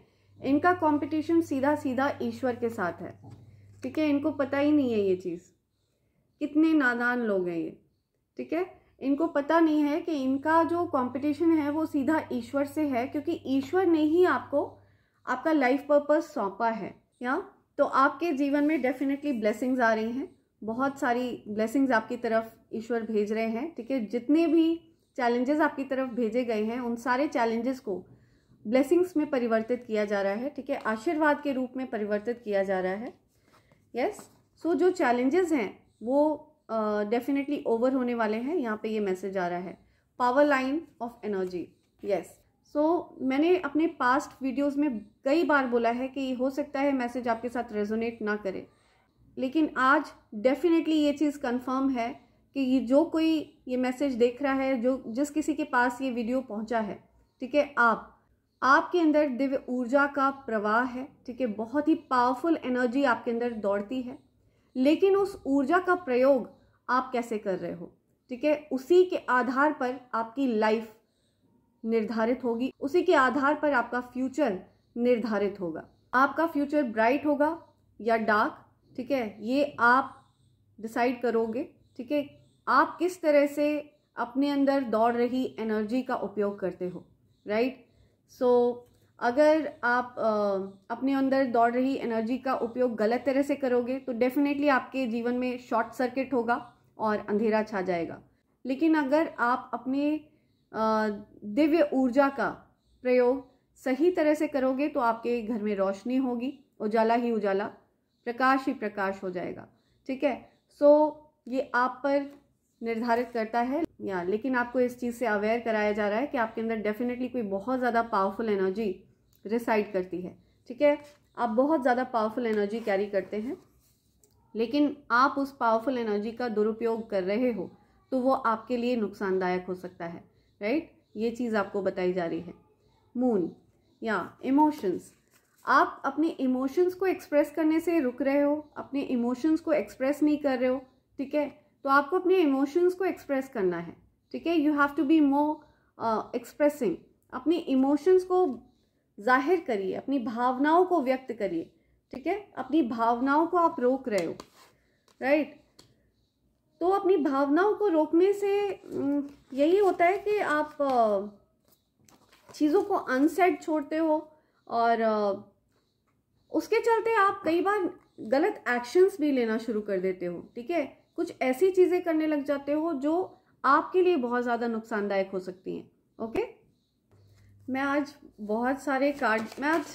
S1: इनका कॉम्पिटिशन सीधा सीधा ईश्वर के साथ है ठीक है इनको पता ही नहीं है ये चीज़ कितने नादान लोग हैं ये ठीक है इनको पता नहीं है कि इनका जो कंपटीशन है वो सीधा ईश्वर से है क्योंकि ईश्वर ने ही आपको आपका लाइफ पर्पस सौंपा है या तो आपके जीवन में डेफिनेटली ब्लेसिंग्स आ रही हैं बहुत सारी ब्लेसिंग्स आपकी तरफ ईश्वर भेज रहे हैं ठीक है जितने भी चैलेंजेस आपकी तरफ भेजे गए हैं उन सारे चैलेंजेस को ब्लेसिंग्स में परिवर्तित किया जा रहा है ठीक है आशीर्वाद के रूप में परिवर्तित किया जा रहा है यस yes? सो so, जो चैलेंजेस हैं वो डेफिनेटली ओवर होने वाले हैं यहाँ पे ये मैसेज आ रहा है power line of energy yes so मैंने अपने पास्ट वीडियोस में कई बार बोला है कि हो सकता है मैसेज आपके साथ रेजोनेट ना करे लेकिन आज डेफिनेटली ये चीज़ कंफर्म है कि ये जो कोई ये मैसेज देख रहा है जो जिस किसी के पास ये वीडियो पहुंचा है ठीक है आप आपके अंदर दिव्य ऊर्जा का प्रवाह है ठीक है बहुत ही पावरफुल एनर्जी आपके अंदर दौड़ती है लेकिन उस ऊर्जा का प्रयोग आप कैसे कर रहे हो ठीक है उसी के आधार पर आपकी लाइफ निर्धारित होगी उसी के आधार पर आपका फ्यूचर निर्धारित होगा आपका फ्यूचर ब्राइट होगा या डार्क ठीक है ये आप डिसाइड करोगे ठीक है आप किस तरह से अपने अंदर दौड़ रही एनर्जी का उपयोग करते हो राइट सो so, अगर आप आ, अपने अंदर दौड़ रही एनर्जी का उपयोग गलत तरह से करोगे तो डेफिनेटली आपके जीवन में शॉर्ट सर्किट होगा और अंधेरा छा जाएगा लेकिन अगर आप अपने दिव्य ऊर्जा का प्रयोग सही तरह से करोगे तो आपके घर में रोशनी होगी उजाला ही उजाला प्रकाश ही प्रकाश हो जाएगा ठीक है सो ये आप पर निर्धारित करता है या लेकिन आपको इस चीज़ से अवेयर कराया जा रहा है कि आपके अंदर डेफिनेटली कोई बहुत ज़्यादा पावरफुल एनर्जी रिसाइड करती है ठीक है आप बहुत ज़्यादा पावरफुल एनर्जी कैरी करते हैं लेकिन आप उस पावरफुल एनर्जी का दुरुपयोग कर रहे हो तो वो आपके लिए नुकसानदायक हो सकता है राइट ये चीज़ आपको बताई जा रही है मून या इमोशंस आप अपने इमोशंस को एक्सप्रेस करने से रुक रहे हो अपने इमोशंस को एक्सप्रेस नहीं कर रहे हो ठीक है तो आपको अपने इमोशंस को एक्सप्रेस करना है ठीक है you have to be more expressing अपने इमोशंस को जाहिर करिए अपनी भावनाओं को व्यक्त करिए ठीक है अपनी भावनाओं को आप रोक रहे हो राइट तो अपनी भावनाओं को रोकने से यही होता है कि आप चीज़ों को अनसेट छोड़ते हो और उसके चलते आप कई बार गलत एक्शंस भी लेना शुरू कर देते हो ठीक है कुछ ऐसी चीज़ें करने लग जाते हो जो आपके लिए बहुत ज़्यादा नुकसानदायक हो सकती हैं ओके मैं आज बहुत सारे कार्ड मैं आज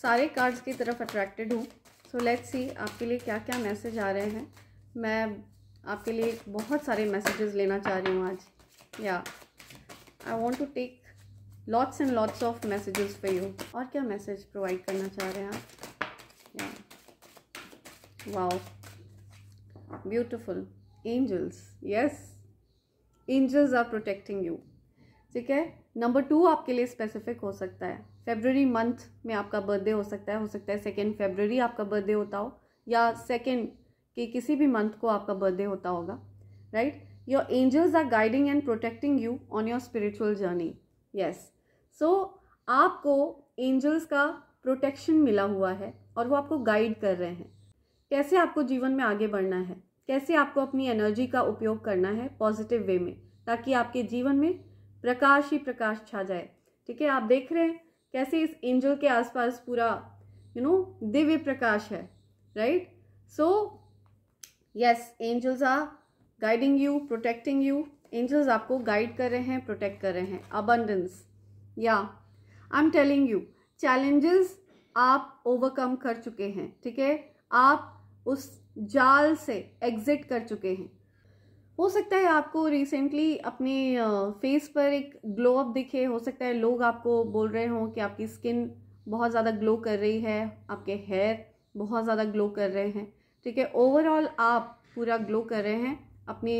S1: सारे कार्ड्स की तरफ अट्रैक्टेड हूँ सो लेट्स सी आपके लिए क्या क्या मैसेज आ रहे हैं मैं आपके लिए बहुत सारे मैसेजेस लेना चाह रही हूँ आज या I want to take lots and lots of messages पे यू और क्या मैसेज प्रोवाइड करना चाह रहे हैं आप या wow beautiful angels yes angels are protecting you ठीक है नंबर टू आपके लिए स्पेसिफिक हो सकता है फेबररी मंथ में आपका बर्थडे हो सकता है हो सकता है सेकेंड फेबररी आपका बर्थडे होता हो या सेकेंड के किसी भी मंथ को आपका बर्थडे होता होगा right your angels are guiding and protecting you on your spiritual journey yes so आपको एंजल्स का प्रोटेक्शन मिला हुआ है और वो आपको गाइड कर रहे हैं कैसे आपको जीवन में आगे बढ़ना है कैसे आपको अपनी एनर्जी का उपयोग करना है पॉजिटिव वे में ताकि आपके जीवन में प्रकाश ही प्रकाश छा जाए ठीक है आप देख रहे हैं कैसे इस एंजल के आसपास पूरा यू नो दिव्य प्रकाश है right so yes angels are guiding you protecting you angels आपको गाइड कर रहे हैं प्रोटेक्ट कर रहे हैं अबंडेंस या I am telling you challenges आप ओवरकम कर चुके हैं ठीक है आप उस जाल से एग्जिट कर चुके हैं हो सकता है आपको रिसेंटली अपने फेस पर एक ग्लो अप दिखे हो सकता है लोग आपको बोल रहे हों कि आपकी स्किन बहुत ज़्यादा ग्लो कर रही है आपके हेयर बहुत ज़्यादा ग्लो कर रहे हैं ठीक है ओवरऑल आप पूरा ग्लो कर रहे हैं अपने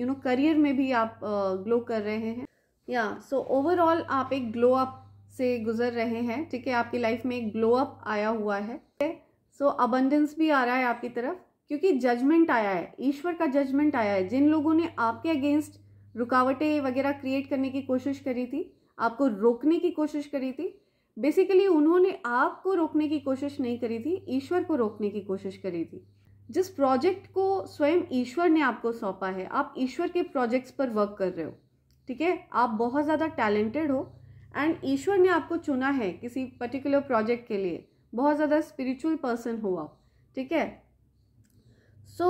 S1: यू नो करियर में भी आप ग्लो uh, कर रहे हैं या सो ओवरऑल आप एक ग्लो अप से गुजर रहे हैं ठीक है आपकी लाइफ में एक ग्लो अप आया हुआ है सो so, भी आ रहा है आपकी तरफ क्योंकि जजमेंट आया है ईश्वर का जजमेंट आया है जिन लोगों ने आपके अगेंस्ट रुकावटें वगैरह क्रिएट करने की कोशिश करी थी आपको रोकने की कोशिश करी थी बेसिकली उन्होंने आपको रोकने की कोशिश नहीं करी थी ईश्वर को रोकने की कोशिश करी थी जिस प्रोजेक्ट को स्वयं ईश्वर ने आपको सौंपा है आप ईश्वर के प्रोजेक्ट्स पर वर्क कर रहे हो ठीक है आप बहुत ज़्यादा टैलेंटेड हो एंड ईश्वर ने आपको चुना है किसी पर्टिकुलर प्रोजेक्ट के लिए बहुत ज़्यादा स्पिरिचुअल पर्सन हो आप ठीक है सो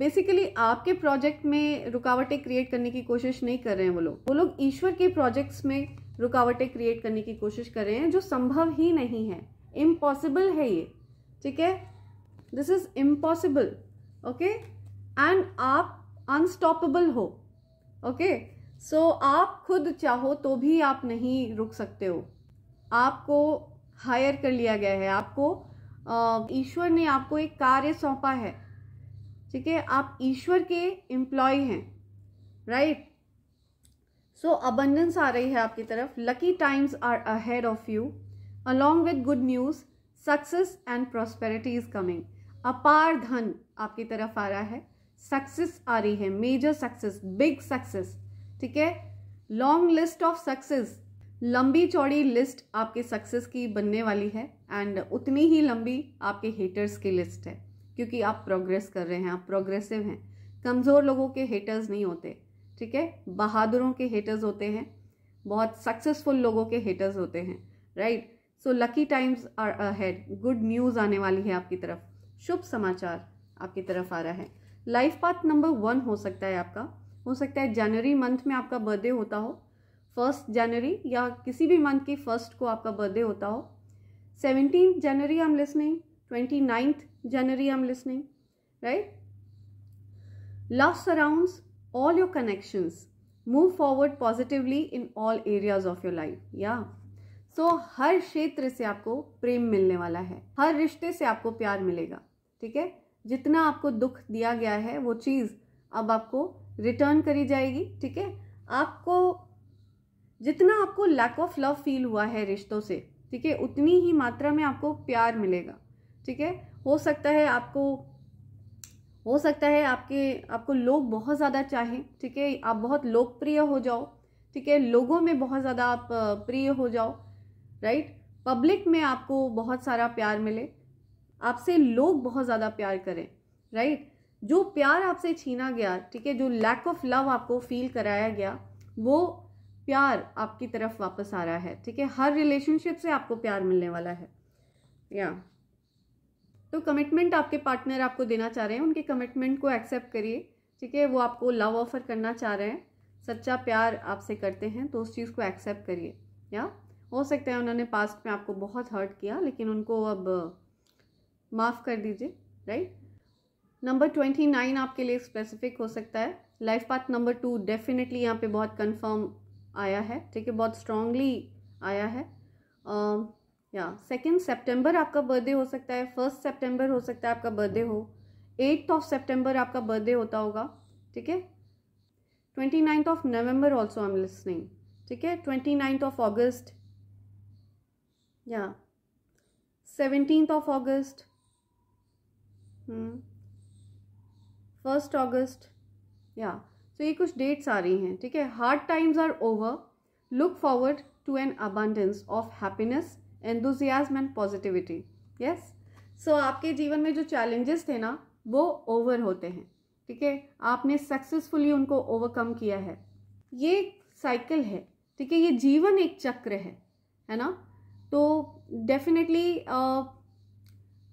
S1: बेसिकली आपके प्रोजेक्ट में रुकावटें क्रिएट करने की कोशिश नहीं कर रहे हैं वो लोग वो लोग ईश्वर के प्रोजेक्ट्स में रुकावटें क्रिएट करने की कोशिश कर रहे हैं जो संभव ही नहीं है इम्पॉसिबल है ये ठीक है this is impossible okay and आप अनस्टॉपेबल हो ओके okay? सो so, आप खुद चाहो तो भी आप नहीं रुक सकते हो आपको हायर कर लिया गया है आपको ईश्वर ने आपको एक कार्य सौंपा है ठीक है आप ईश्वर के एम्प्लॉय हैं राइट सो अबंडेंस आ रही है आपकी तरफ lucky times are ahead of you along with good news success and prosperity is coming अपार धन आपकी तरफ आ रहा है सक्सेस आ रही है मेजर सक्सेस बिग सक्सेस ठीक है लॉन्ग लिस्ट ऑफ सक्सेस लंबी चौड़ी लिस्ट आपके सक्सेस की बनने वाली है एंड उतनी ही लंबी आपके हेटर्स की लिस्ट है क्योंकि आप प्रोग्रेस कर रहे हैं आप प्रोग्रेसिव हैं कमज़ोर लोगों के हेटर्स नहीं होते ठीक है बहादुरों के हेटर्स होते हैं बहुत सक्सेसफुल लोगों के हेटर्स होते हैं right so lucky times are ahead good news आने वाली है आपकी तरफ शुभ समाचार आपकी तरफ आ रहा है लाइफ पाथ नंबर वन हो सकता है आपका हो सकता है जनवरी मंथ में आपका बर्थडे होता हो फर्स्ट जनवरी या किसी भी मंथ की फर्स्ट को आपका बर्थडे होता हो सेवनटीन जनवरी हम एम नहीं twenty ninth January I'm listening, right? Love surrounds all your connections. Move forward positively in all areas of your life. Yeah. So so, हर क्षेत्र से आपको प्रेम मिलने वाला है हर रिश्ते से आपको प्यार मिलेगा ठीक है जितना आपको दुख दिया गया है वो चीज़ अब आपको रिटर्न करी जाएगी ठीक है आपको जितना आपको लैक ऑफ लव फील हुआ है रिश्तों से ठीक है उतनी ही मात्रा में आपको प्यार मिलेगा ठीक है हो सकता है आपको हो सकता है आपके आपको लोग बहुत ज़्यादा चाहें ठीक है आप बहुत लोकप्रिय हो जाओ ठीक है लोगों में बहुत ज़्यादा आप प्रिय हो जाओ राइट पब्लिक में आपको बहुत सारा प्यार मिले आपसे लोग बहुत ज़्यादा प्यार करें राइट जो प्यार आपसे छीना गया ठीक है जो लैक ऑफ लव आपको फील कराया गया वो प्यार आपकी तरफ वापस आ रहा है ठीक है हर रिलेशनशिप से आपको प्यार मिलने वाला है या yeah. तो कमिटमेंट आपके पार्टनर आपको देना चाह रहे हैं उनके कमिटमेंट को एक्सेप्ट करिए ठीक है वो आपको लव ऑफर करना चाह रहे हैं सच्चा प्यार आपसे करते हैं तो उस चीज़ को एक्सेप्ट करिए या हो सकता है उन्होंने पास्ट में आपको बहुत हर्ट किया लेकिन उनको अब माफ़ कर दीजिए राइट नंबर ट्वेंटी नाइन आपके लिए स्पेसिफिक हो सकता है life path number two definitely यहाँ पे बहुत कंफर्म आया है ठीक है बहुत स्ट्रांगली आया है uh, या सेकेंड सेप्टेम्बर आपका बर्थडे हो सकता है फर्स्ट सेप्टेम्बर हो सकता है आपका बर्थडे हो एट्थ ऑफ सेप्टेम्बर आपका बर्थडे होता होगा ठीक है twenty ninth of November also I am listening ठीक है ट्वेंटी नाइन्थ ऑफ ऑगस्ट या seventeenth of August first August या तो ये कुछ डेट्स आ रही हैं ठीक है hard times are over look forward to an abundance of happiness enthusiasm and positivity yes so आपके जीवन में जो चैलेंजेस थे ना वो ओवर होते हैं ठीक है आपने सक्सेसफुली उनको ओवरकम किया है ये साइकिल है ठीक है ये जीवन एक चक्र है है ना तो डेफिनेटली uh,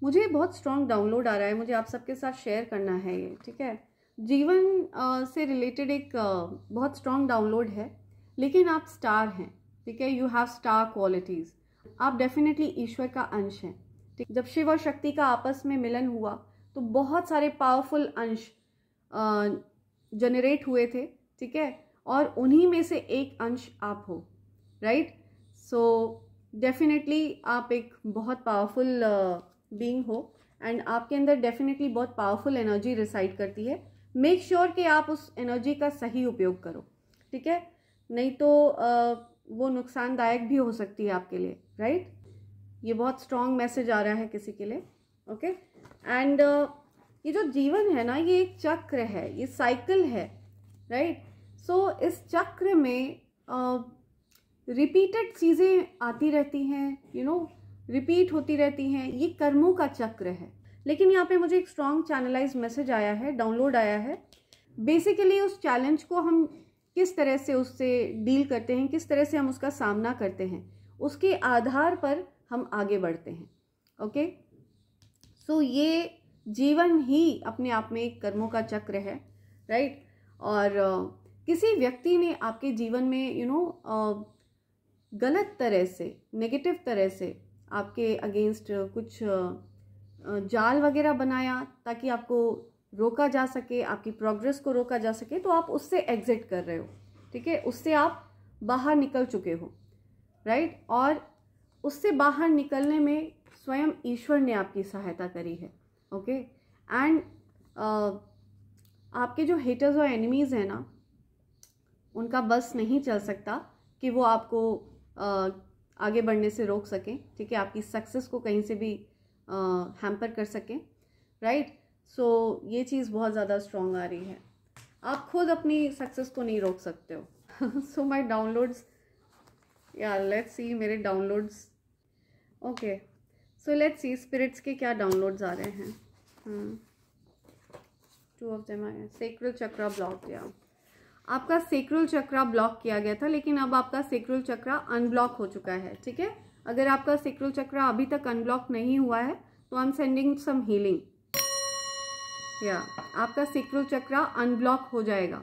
S1: मुझे बहुत स्ट्रॉन्ग डाउनलोड आ रहा है मुझे आप सबके साथ शेयर करना है ये ठीक है जीवन uh, से रिलेटेड एक uh, बहुत स्ट्रॉन्ग डाउनलोड है लेकिन आप स्टार हैं ठीक है यू हैव स्टार क्वालिटीज़ आप डेफिनेटली ईश्वर का अंश हैं ठीक जब शिव और शक्ति का आपस में मिलन हुआ तो बहुत सारे पावरफुल अंश जनरेट हुए थे ठीक है और उन्हीं में से एक अंश आप हो राइट सो डेफिनेटली आप एक बहुत पावरफुल बींग हो एंड आपके अंदर डेफिनेटली बहुत पावरफुल एनर्जी रिसाइड करती है मेक श्योर sure कि आप उस एनर्जी का सही उपयोग करो ठीक है नहीं तो uh, वो नुकसानदायक भी हो सकती है आपके लिए राइट ये बहुत स्ट्रॉन्ग मैसेज आ रहा है किसी के लिए ओके एंड uh, ये जो जीवन है ना ये एक चक्र है ये साइकिल है राइट सो so, इस चक्र में रिपीटेड uh, चीज़ें आती रहती हैं यू नो रिपीट होती रहती हैं ये कर्मों का चक्र है लेकिन यहाँ पे मुझे एक स्ट्रॉन्ग चैनलाइज मैसेज आया है डाउनलोड आया है बेसिकली उस चैलेंज को हम किस तरह से उससे डील करते हैं किस तरह से हम उसका सामना करते हैं उसके आधार पर हम आगे बढ़ते हैं ओके सो so, ये जीवन ही अपने आप में एक कर्मों का चक्र है राइट और किसी व्यक्ति ने आपके जीवन में यू you नो know, गलत तरह से नेगेटिव तरह से आपके अगेंस्ट कुछ जाल वगैरह बनाया ताकि आपको रोका जा सके आपकी प्रोग्रेस को रोका जा सके तो आप उससे एग्जिट कर रहे हो ठीक है उससे आप बाहर निकल चुके हो राइट और उससे बाहर निकलने में स्वयं ईश्वर ने आपकी सहायता करी है ओके एंड आपके जो हेटर्स और एनिमीज़ हैं ना उनका बस नहीं चल सकता कि वो आपको आ, आगे बढ़ने से रोक सकें ठीक है आपकी सक्सेस को कहीं से भी हैम्पर कर सकें राइट सो so, ये चीज़ बहुत ज़्यादा स्ट्रॉन्ग आ रही है आप खुद अपनी सक्सेस को नहीं रोक सकते हो सो माई डाउनलोड्स या लेट्स सी मेरे downloads okay so let's see spirits के क्या डाउनलोड्स आ रहे हैं two of them sacral chakra block किया आपका सेक्रल चक्रा ब्लॉक किया गया था लेकिन अब आपका सेक्रल चक्रा अनब्लॉक हो चुका है ठीक है अगर आपका सेक्रल चक्रा अभी तक अनब्लॉक नहीं हुआ है तो I am sending some healing या आपका सिक्रो चक्रा अनब्लॉक हो जाएगा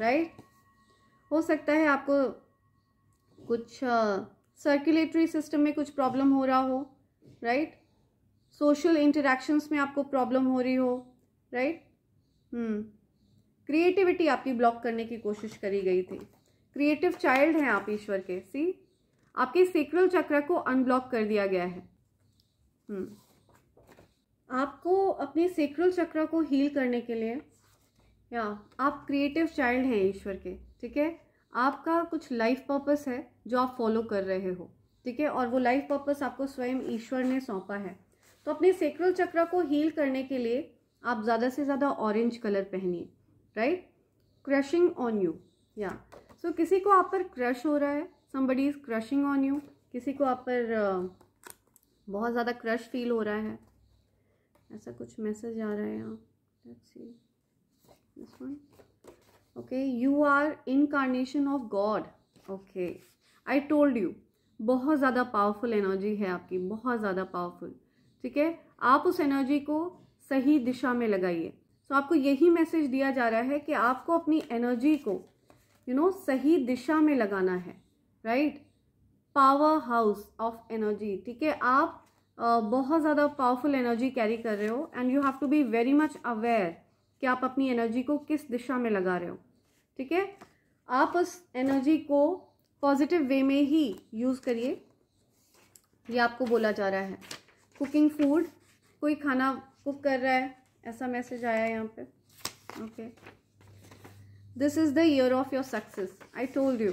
S1: राइट हो सकता है आपको कुछ सर्कुलेटरी uh, सिस्टम में कुछ प्रॉब्लम हो रहा हो राइट सोशल इंटरेक्शंस में आपको प्रॉब्लम हो रही हो राइट क्रिएटिविटी हम्म, आपकी ब्लॉक करने की कोशिश करी गई थी क्रिएटिव चाइल्ड हैं आप ईश्वर के सी आपके सेक्रल चक्र को अनब्लॉक कर दिया गया है हम्म आपको अपने सेक्रल चक्र को हील करने के लिए या आप क्रिएटिव चाइल्ड हैं ईश्वर के ठीक है आपका कुछ लाइफ पर्पस है जो आप फॉलो कर रहे हो ठीक है और वो लाइफ पर्पस आपको स्वयं ईश्वर ने सौंपा है तो अपने सेक्रल चक्र को हील करने के लिए आप ज़्यादा से ज़्यादा ऑरेंज कलर पहनिए राइट क्रशिंग ऑन यू या सो किसी को आप पर क्रश हो रहा है somebody is crushing on you किसी को आप पर बहुत ज़्यादा क्रश फील हो रहा है ऐसा कुछ मैसेज आ रहा है यहाँ this one okay you are incarnation of God okay I told you बहुत ज़्यादा पावरफुल एनर्जी है आपकी बहुत ज़्यादा पावरफुल ठीक है आप उस एनर्जी को सही दिशा में लगाइए सो so, आपको यही मैसेज दिया जा रहा है कि आपको अपनी एनर्जी को यू you नो know, सही दिशा में लगाना है right powerhouse of energy ठीक है आप बहुत ज़्यादा पावरफुल एनर्जी कैरी कर रहे हो and you have to be very much aware कि आप अपनी एनर्जी को किस दिशा में लगा रहे हो ठीक है आप उस एनर्जी को पॉजिटिव वे में ही यूज़ करिए ये आपको बोला जा रहा है कुकिंग फूड कोई खाना कुक कर रहा है ऐसा मैसेज आया है यहाँ पे okay this is the year of your success I told you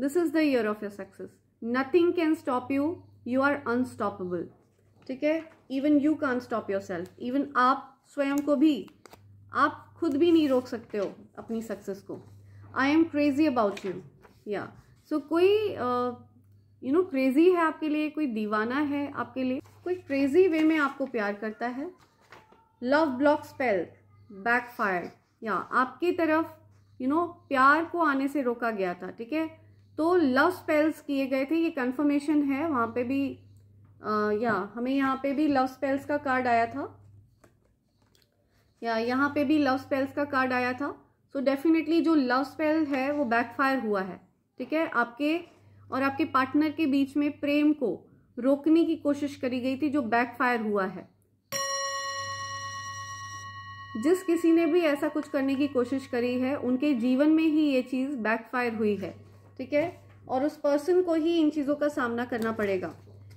S1: this is the year of your success nothing can stop you you are unstoppable ठीक है even you can't stop yourself even आप स्वयं को भी आप खुद भी नहीं रोक सकते हो अपनी सक्सेस को I am crazy about you या सो कोई यू नो क्रेजी है आपके लिए कोई दीवाना है आपके लिए कोई क्रेजी वे में आपको प्यार करता है love block spell backfire या आपकी तरफ यू you नो know, प्यार को आने से रोका गया था ठीक है तो लव स्पेल्स किए गए थे ये कंफर्मेशन है वहाँ पे भी या हमें यहाँ पे भी लव स्पेल्स का कार्ड आया था या यहाँ पे भी लव स्पेल्स का कार्ड आया था सो डेफिनेटली जो लव स्पेल है वो बैकफायर हुआ है ठीक है आपके और आपके पार्टनर के बीच में प्रेम को रोकने की कोशिश करी गई थी जो बैकफायर हुआ है जिस किसी ने भी ऐसा कुछ करने की कोशिश करी है उनके जीवन में ही ये चीज़ बैकफायर हुई है ठीक है और उस पर्सन को ही इन चीज़ों का सामना करना पड़ेगा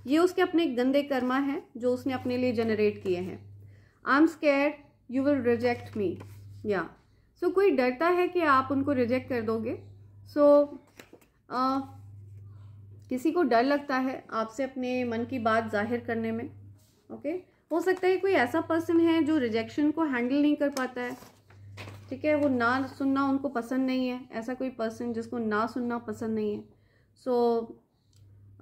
S1: ये उसके अपने गंदे कर्मा हैं जो उसने अपने लिए जनरेट किए हैं I am scare you will reject me या सो कोई डरता है कि आप उनको रिजेक्ट कर दोगे सो so, uh, किसी को डर लगता है आपसे अपने मन की बात जाहिर करने में ओके okay? हो सकता है कोई ऐसा पर्सन है जो रिजेक्शन को हैंडल नहीं कर पाता है ठीक है वो ना सुनना उनको पसंद नहीं है ऐसा कोई पर्सन जिसको ना सुनना पसंद नहीं है सो so,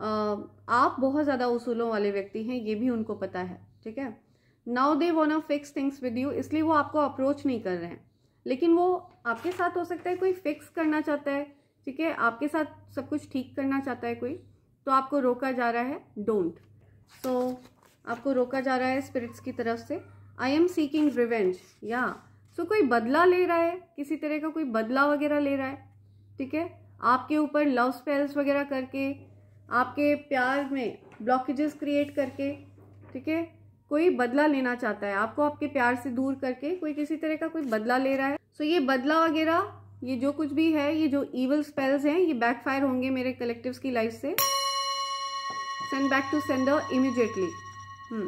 S1: आप बहुत ज़्यादा उसूलों वाले व्यक्ति हैं ये भी उनको पता है ठीक है now they of fix things with you इसलिए वो आपको अप्रोच नहीं कर रहे हैं लेकिन वो आपके साथ हो सकता है कोई फिक्स करना चाहता है ठीक है आपके साथ सब कुछ ठीक करना चाहता है कोई तो आपको रोका जा रहा है डोंट सो so, आपको रोका जा रहा है स्पिरिट्स की तरफ से आई एम सीकिंग रिवेंज या सो कोई बदला ले रहा है किसी तरह का कोई बदला वगैरह ले रहा है ठीक है आपके ऊपर लव स्पेल्स वगैरह करके आपके प्यार में ब्लॉकेजेस क्रिएट करके ठीक है कोई बदला लेना चाहता है आपको आपके प्यार से दूर करके कोई किसी तरह का कोई बदला ले रहा है सो so, ये बदला वगैरह ये जो कुछ भी है ये जो ईवल स्पेल्स हैं ये बैकफायर होंगे मेरे कलेक्टिव्स की लाइफ से send back to sender immediately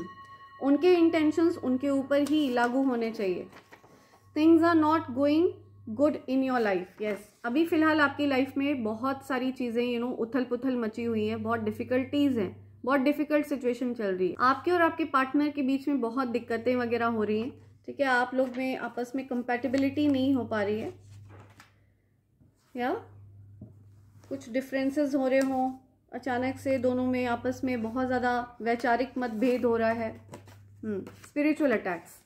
S1: उनके इंटेंशंस उनके ऊपर ही लागू होने चाहिए things are not going good in your life yes अभी फ़िलहाल आपकी लाइफ में बहुत सारी चीज़ें यू नो उथल पुथल मची हुई हैं बहुत डिफ़िकल्टीज़ हैं बहुत डिफ़िकल्ट सिचुएशन चल रही है आपके और आपके पार्टनर के बीच में बहुत दिक्कतें वगैरह हो रही हैं ठीक है आप लोग में आपस में कंपेटिबिलिटी नहीं हो पा रही है या कुछ डिफरेंसेस हो रहे हों अचानक से दोनों में आपस में बहुत ज़्यादा वैचारिक मतभेद हो रहा है spiritual hmm, attacks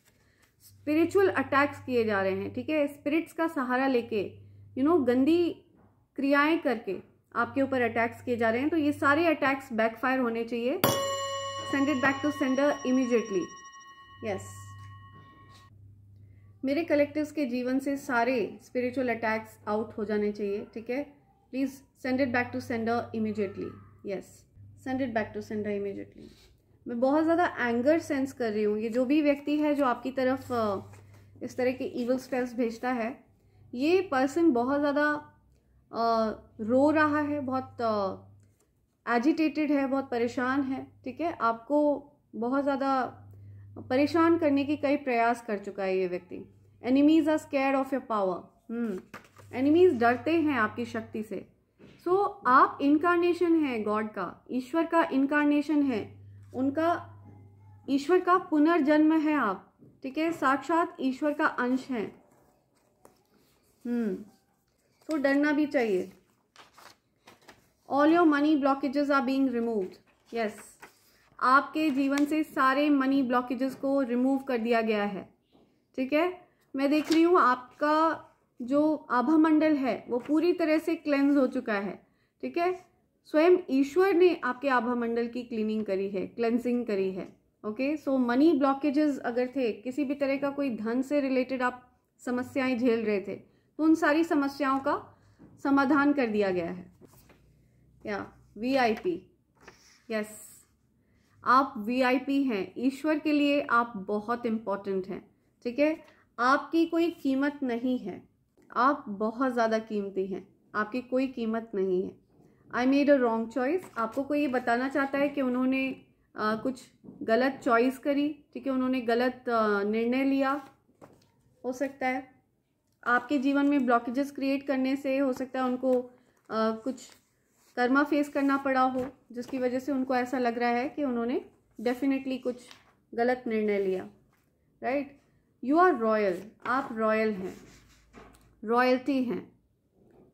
S1: spiritual attacks किए जा रहे हैं ठीक है स्पिरिट्स का सहारा लेके यू नो गंदी क्रियाएं करके आपके ऊपर अटैक्स किए जा रहे हैं तो ये सारे अटैक्स बैकफायर होने चाहिए send it back to sender immediately yes मेरे कलेक्टिव के जीवन से सारे स्पिरिचुअल अटैक्स आउट हो जाने चाहिए ठीक है please send it back to sender immediately yes send it back to sender immediately मैं बहुत ज़्यादा एंगर सेंस कर रही हूँ ये जो भी व्यक्ति है जो आपकी तरफ इस तरह के ईवल स्पेल्स भेजता है ये पर्सन बहुत ज़्यादा रो रहा है बहुत एजिटेटेड है बहुत परेशान है ठीक है आपको बहुत ज़्यादा परेशान करने के कई प्रयास कर चुका है ये व्यक्ति enemies are scare of your power enemies डरते हैं आपकी शक्ति से सो so, आप इनकारनेशन है गॉड का ईश्वर का इनकारनेशन है उनका ईश्वर का पुनर्जन्म है आप ठीक है साक्षात ईश्वर का अंश है हम्म तो डरना भी चाहिए all your money blockages are being removed yes आपके जीवन से सारे मनी ब्लॉकेजेस को रिमूव कर दिया गया है ठीक है मैं देख रही हूँ आपका जो आभा मंडल है वो पूरी तरह से क्लेंज हो चुका है ठीक है स्वयं ईश्वर ने आपके आभा मंडल की क्लीनिंग करी है क्लेंसिंग करी है ओके सो मनी ब्लॉकेजेस अगर थे किसी भी तरह का कोई धन से रिलेटेड आप समस्याएं झेल रहे थे तो उन सारी समस्याओं का समाधान कर दिया गया है या वी आई पी यस आप वी आई पी हैं ईश्वर के लिए आप बहुत इम्पॉर्टेंट हैं ठीक है आपकी कोई कीमत नहीं है आप बहुत ज़्यादा कीमती हैं आपकी कोई कीमत नहीं है I made a wrong choice आपको कोई ये बताना चाहता है कि उन्होंने आ, कुछ गलत चॉइस करी ठीक है उन्होंने गलत निर्णय लिया हो सकता है आपके जीवन में ब्लॉकेजेस क्रिएट करने से हो सकता है उनको आ, कुछ कर्मा फेस करना पड़ा हो जिसकी वजह से उनको ऐसा लग रहा है कि उन्होंने डेफिनेटली कुछ गलत निर्णय लिया राइट यू आर रॉयल आप रॉयल हैं रॉयल्टी हैं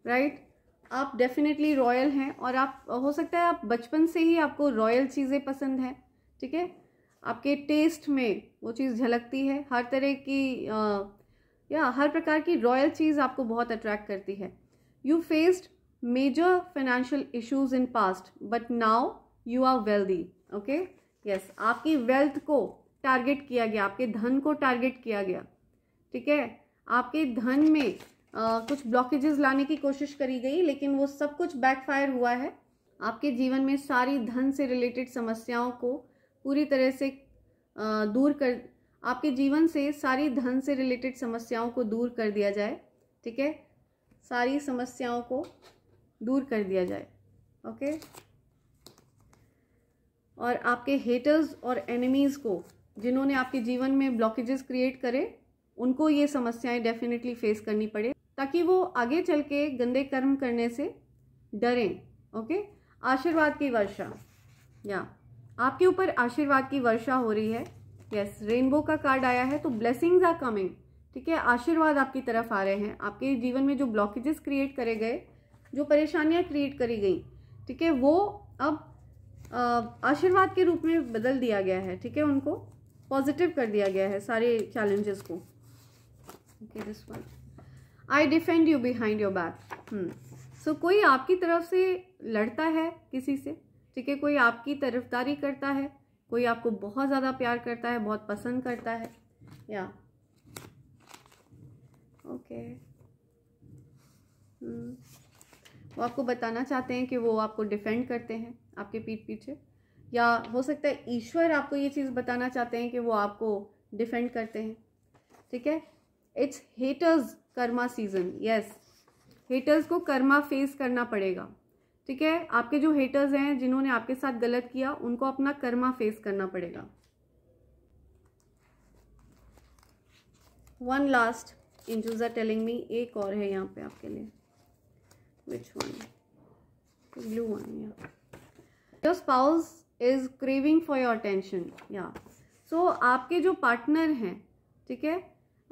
S1: राइट आप डेफिनेटली रॉयल हैं और आप हो सकता है आप बचपन से ही आपको रॉयल चीज़ें पसंद हैं ठीक है आपके टेस्ट में वो चीज़ झलकती है हर तरह की आ, या हर प्रकार की रॉयल चीज़ आपको बहुत अट्रैक्ट करती है you faced major financial issues in past but now you are wealthy okay yes आपकी वेल्थ को टारगेट किया गया आपके धन को टारगेट किया गया ठीक है आपके धन में कुछ ब्लॉकेजेस लाने की कोशिश करी गई लेकिन वो सब कुछ बैकफायर हुआ है आपके जीवन में सारी धन से रिलेटेड समस्याओं को पूरी तरह से दूर कर आपके जीवन से सारी धन से रिलेटेड समस्याओं को दूर कर दिया जाए ठीक है सारी समस्याओं को दूर कर दिया जाए ओके और आपके हेटर्स और एनिमीज़ को जिन्होंने आपके जीवन में ब्लॉकेजेस क्रिएट करे उनको ये समस्याएं डेफिनेटली फेस करनी पड़े ताकि वो आगे चल के गंदे कर्म करने से डरें ओके आशीर्वाद की वर्षा या आपके ऊपर आशीर्वाद की वर्षा हो रही है यस रेनबो का कार्ड आया है तो ब्लेसिंग्स आर कमिंग ठीक है आशीर्वाद आपकी तरफ आ रहे हैं आपके जीवन में जो ब्लॉकेजेस क्रिएट करे गए जो परेशानियां क्रिएट करी गई ठीक है वो अब आशीर्वाद के रूप में बदल दिया गया है ठीक है उनको पॉजिटिव कर दिया गया है सारे चैलेंजेस को okay this one I defend you behind your back so कोई आपकी तरफ से लड़ता है किसी से ठीक है कोई आपकी तरफदारी करता है कोई आपको बहुत ज़्यादा प्यार करता है बहुत पसंद करता है या ओके hmm. वो आपको बताना चाहते हैं कि वो आपको डिफेंड करते हैं आपके पीठ पीछे या हो सकता है ईश्वर आपको ये चीज़ बताना चाहते हैं कि वो आपको डिफेंड करते हैं ठीक है it's haters karma season yes haters को कर्मा फेस करना पड़ेगा ठीक है आपके जो हेटर्स हैं जिन्होंने आपके साथ गलत किया उनको अपना कर्मा फेस करना पड़ेगा one last angels are telling me एक और है यहाँ पे आपके लिए which one blue one your spouse is craving for your tension या सो आपके जो पार्टनर हैं ठीक है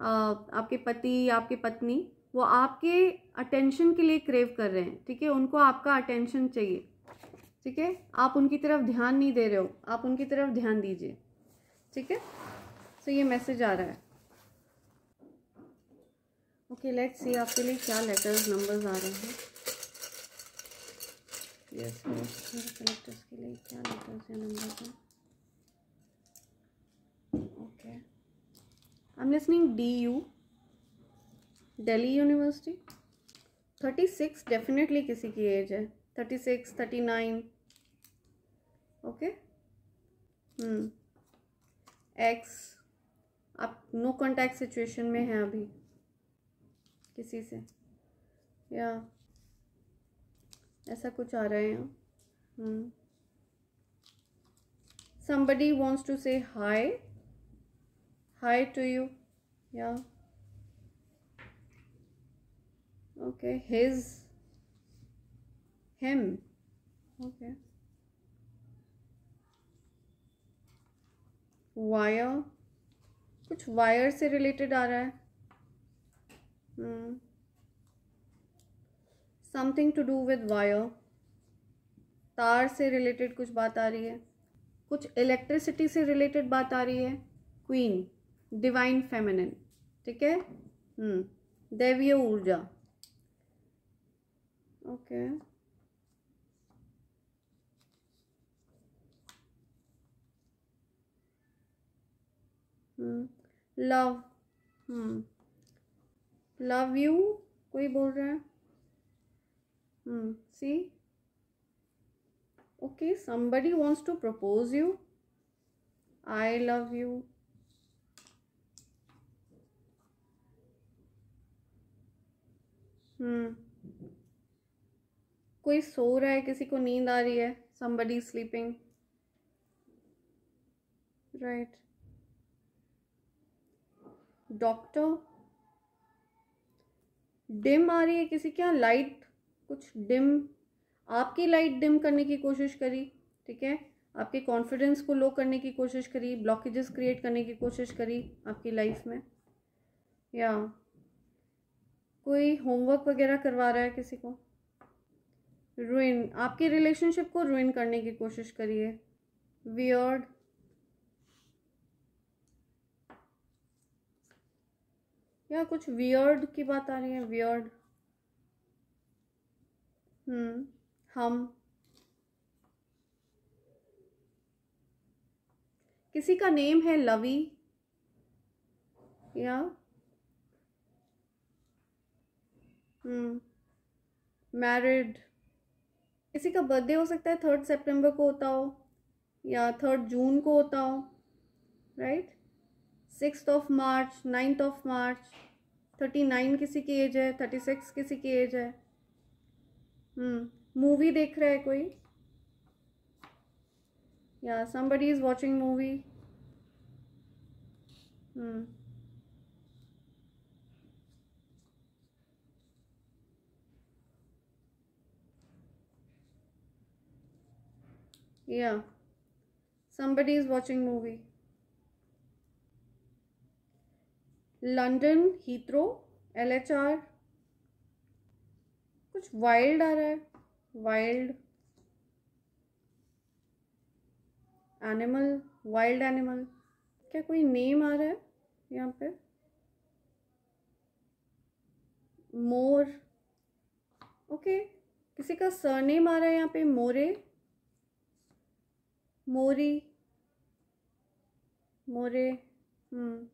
S1: आपके पति आपकी पत्नी वो आपके अटेंशन के लिए क्रेव कर रहे हैं ठीक है उनको आपका अटेंशन चाहिए ठीक है आप उनकी तरफ ध्यान नहीं दे रहे हो आप उनकी तरफ ध्यान दीजिए ठीक है सो ये मैसेज आ रहा है ओके लेट्स सी आपके लिए क्या लेटर्स नंबर्स आ रहे हैं यस कनेक्टर्स के लिए क्या लेटर्स या नंबर्स हैं I'm listening DU, Delhi University. 36 definitely किसी की एज है 36, 39, ओके एक्स आप नो कांटेक्ट सिचुएशन में हैं अभी किसी से या ऐसा कुछ आ रहा है यहाँ somebody wants to say hi hi to you yeah okay his him okay wire कुछ वायर से रिलेटेड आ रहा है something to do with wire तार से रिलेटेड कुछ बात आ रही है कुछ इलेक्ट्रिसिटी से रिलेटेड बात आ रही है क्वीन डिवाइन फेमिनिन ठीक है हम्म दैवीय ऊर्जा okay love hmm love you hmm, कोई बोल रहा है hmm see okay somebody wants to propose you I love you hmm. कोई सो रहा है किसी को नींद आ रही है somebody sleeping right doctor dim आ रही है किसी क्या लाइट कुछ डिम आपकी लाइट डिम करने की कोशिश करी ठीक है आपके कॉन्फिडेंस को लो करने की कोशिश करी ब्लॉकेजेस क्रिएट करने की कोशिश करी आपकी लाइफ में या yeah. कोई होमवर्क वगैरह करवा रहा है किसी को रुइन आपकी रिलेशनशिप को रुइन करने की कोशिश करिए वियर्ड या कुछ वियर्ड की बात आ रही है वियर्ड हम्म hmm, हम किसी का नेम है लवी या मैरिड हम्म। किसी का बर्थडे हो सकता है थर्ड सितंबर को होता हो या थर्ड जून को होता हो right six of March ninth of March thirty nine किसी की एज है थर्टी सिक्स किसी की एज है मूवी हम्म, देख रहा है कोई या somebody is watching movie Yeah. Somebody is watching movie. London Heathrow L H R कुछ वाइल्ड आ रहा है वाइल्ड एनिमल वाइल्ड एनिमल क्या कोई नेम आ रहा है यहाँ पे मोर ओके किसी का सरनेम आ रहा है यहाँ पे मोरे मोरी मोरे हम्म,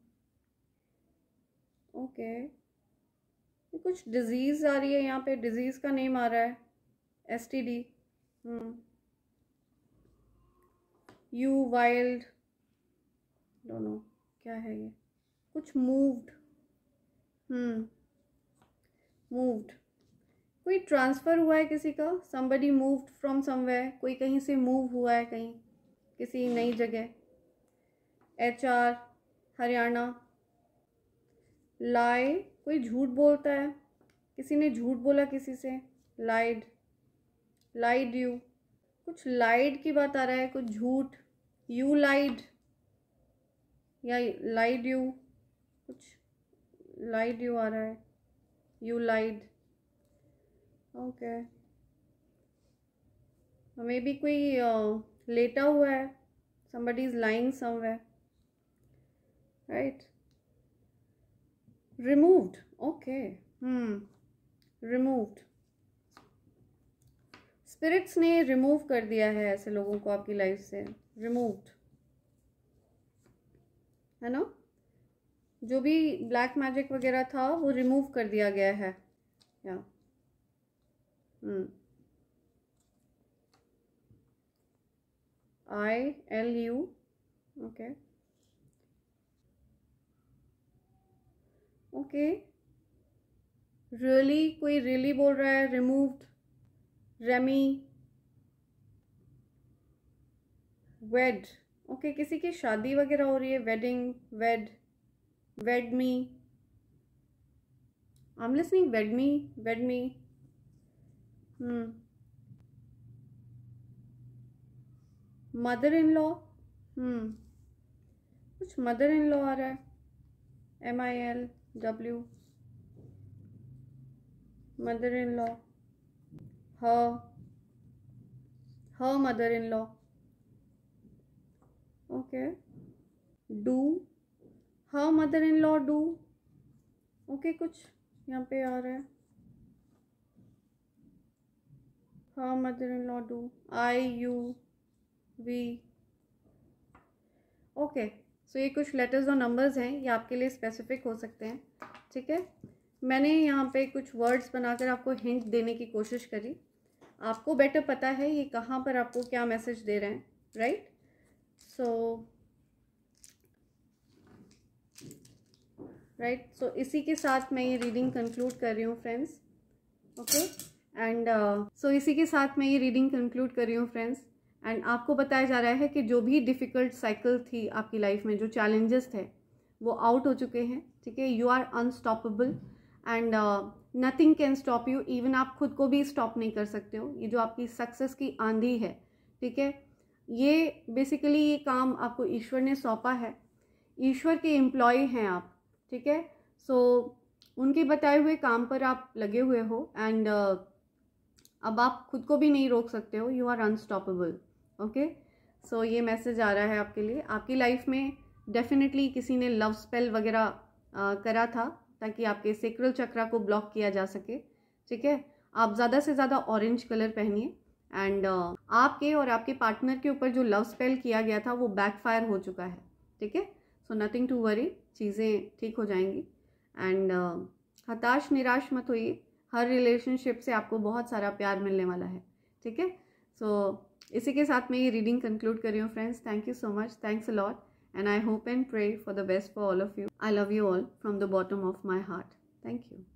S1: ओके ये कुछ डिजीज़ आ रही है यहाँ पे डिजीज़ का नेम आ रहा है S T D U wild दोनों क्या है ये कुछ मूव्ड हम्म, मूव्ड कोई ट्रांसफ़र हुआ है किसी का समबडी मूव्ड फ्रॉम समवेयर कोई कहीं से मूव हुआ है कहीं किसी नई जगह एच आर हरियाणा लाए कोई झूठ बोलता है किसी ने झूठ बोला किसी से लाइड लाइड यू कुछ लाइड की बात आ रहा है कुछ झूठ यू लाइड या लाइड यू कुछ लाइड यू आ रहा है U lied okay maybe कोई uh, लेटा हुआ है somebody is lying somewhere right removed removed hmm spirits ने रिमूव कर दिया है ऐसे लोगों को आपकी लाइफ से रिमूव्ड है ना जो भी ब्लैक मैजिक वगैरह था वो रिमूव कर दिया गया है या hmm hmm. I L U okay okay okay. Really really, कोई रियली really बोल रहा है रिमूव्ड रेमी वेड ओके किसी की शादी वगैरह हो रही है wedding wed wed me I wed me wed me wed me wed me hmm mother in law कुछ मदर इन लॉ आ रहा है M I L W mother in law ह mother in law okay do ह mother in law do okay कुछ यहाँ पे आ रहा है ह mother in law do I U V okay so ये कुछ लेटर्स और नंबर्स हैं ये आपके लिए स्पेसिफिक हो सकते हैं ठीक है मैंने यहाँ पे कुछ वर्ड्स बनाकर आपको हिंट देने की कोशिश करी आपको बेटर पता है ये कहाँ पर आपको क्या मैसेज दे रहे हैं राइट सो राइट सो इसी के साथ मैं ये रीडिंग कंक्लूड कर रही हूँ फ्रेंड्स ओके एंड सो इसी के साथ मैं ये रीडिंग कंक्लूड कर रही हूँ फ्रेंड्स एंड आपको बताया जा रहा है कि जो भी डिफ़िकल्ट साइकिल थी आपकी लाइफ में जो चैलेंजेस थे वो आउट हो चुके हैं ठीक है you are unstoppable and nothing can stop you even आप खुद को भी स्टॉप नहीं कर सकते हो ये जो आपकी सक्सेस की आंधी है ठीक है ये बेसिकली ये काम आपको ईश्वर ने सौंपा है ईश्वर के एम्प्लॉय हैं आप ठीक है सो उनके बताए हुए काम पर आप लगे हुए हो एंड uh, अब आप खुद को भी नहीं रोक सकते हो you are unstoppable okay so ये मैसेज आ रहा है आपके लिए आपकी लाइफ में डेफिनेटली किसी ने लव स्पेल वगैरह करा था ताकि आपके सेक्रल चक्रा को ब्लॉक किया जा सके ठीक है आप ज़्यादा से ज़्यादा ऑरेंज कलर पहनिए एंड uh, आपके और आपके पार्टनर के ऊपर जो लव स्पेल किया गया था वो बैकफायर हो चुका है ठीक है सो नथिंग टू वरी चीज़ें ठीक हो जाएंगी एंड uh, हताश निराश मत होइए हर रिलेशनशिप से आपको बहुत सारा प्यार मिलने वाला है ठीक है सो इसी के साथ मैं ये रीडिंग कंक्लूड कर रही हूँ friends thank you so much thanks a lot and I hope and pray for the best for all of you I love you all from the bottom of my heart thank you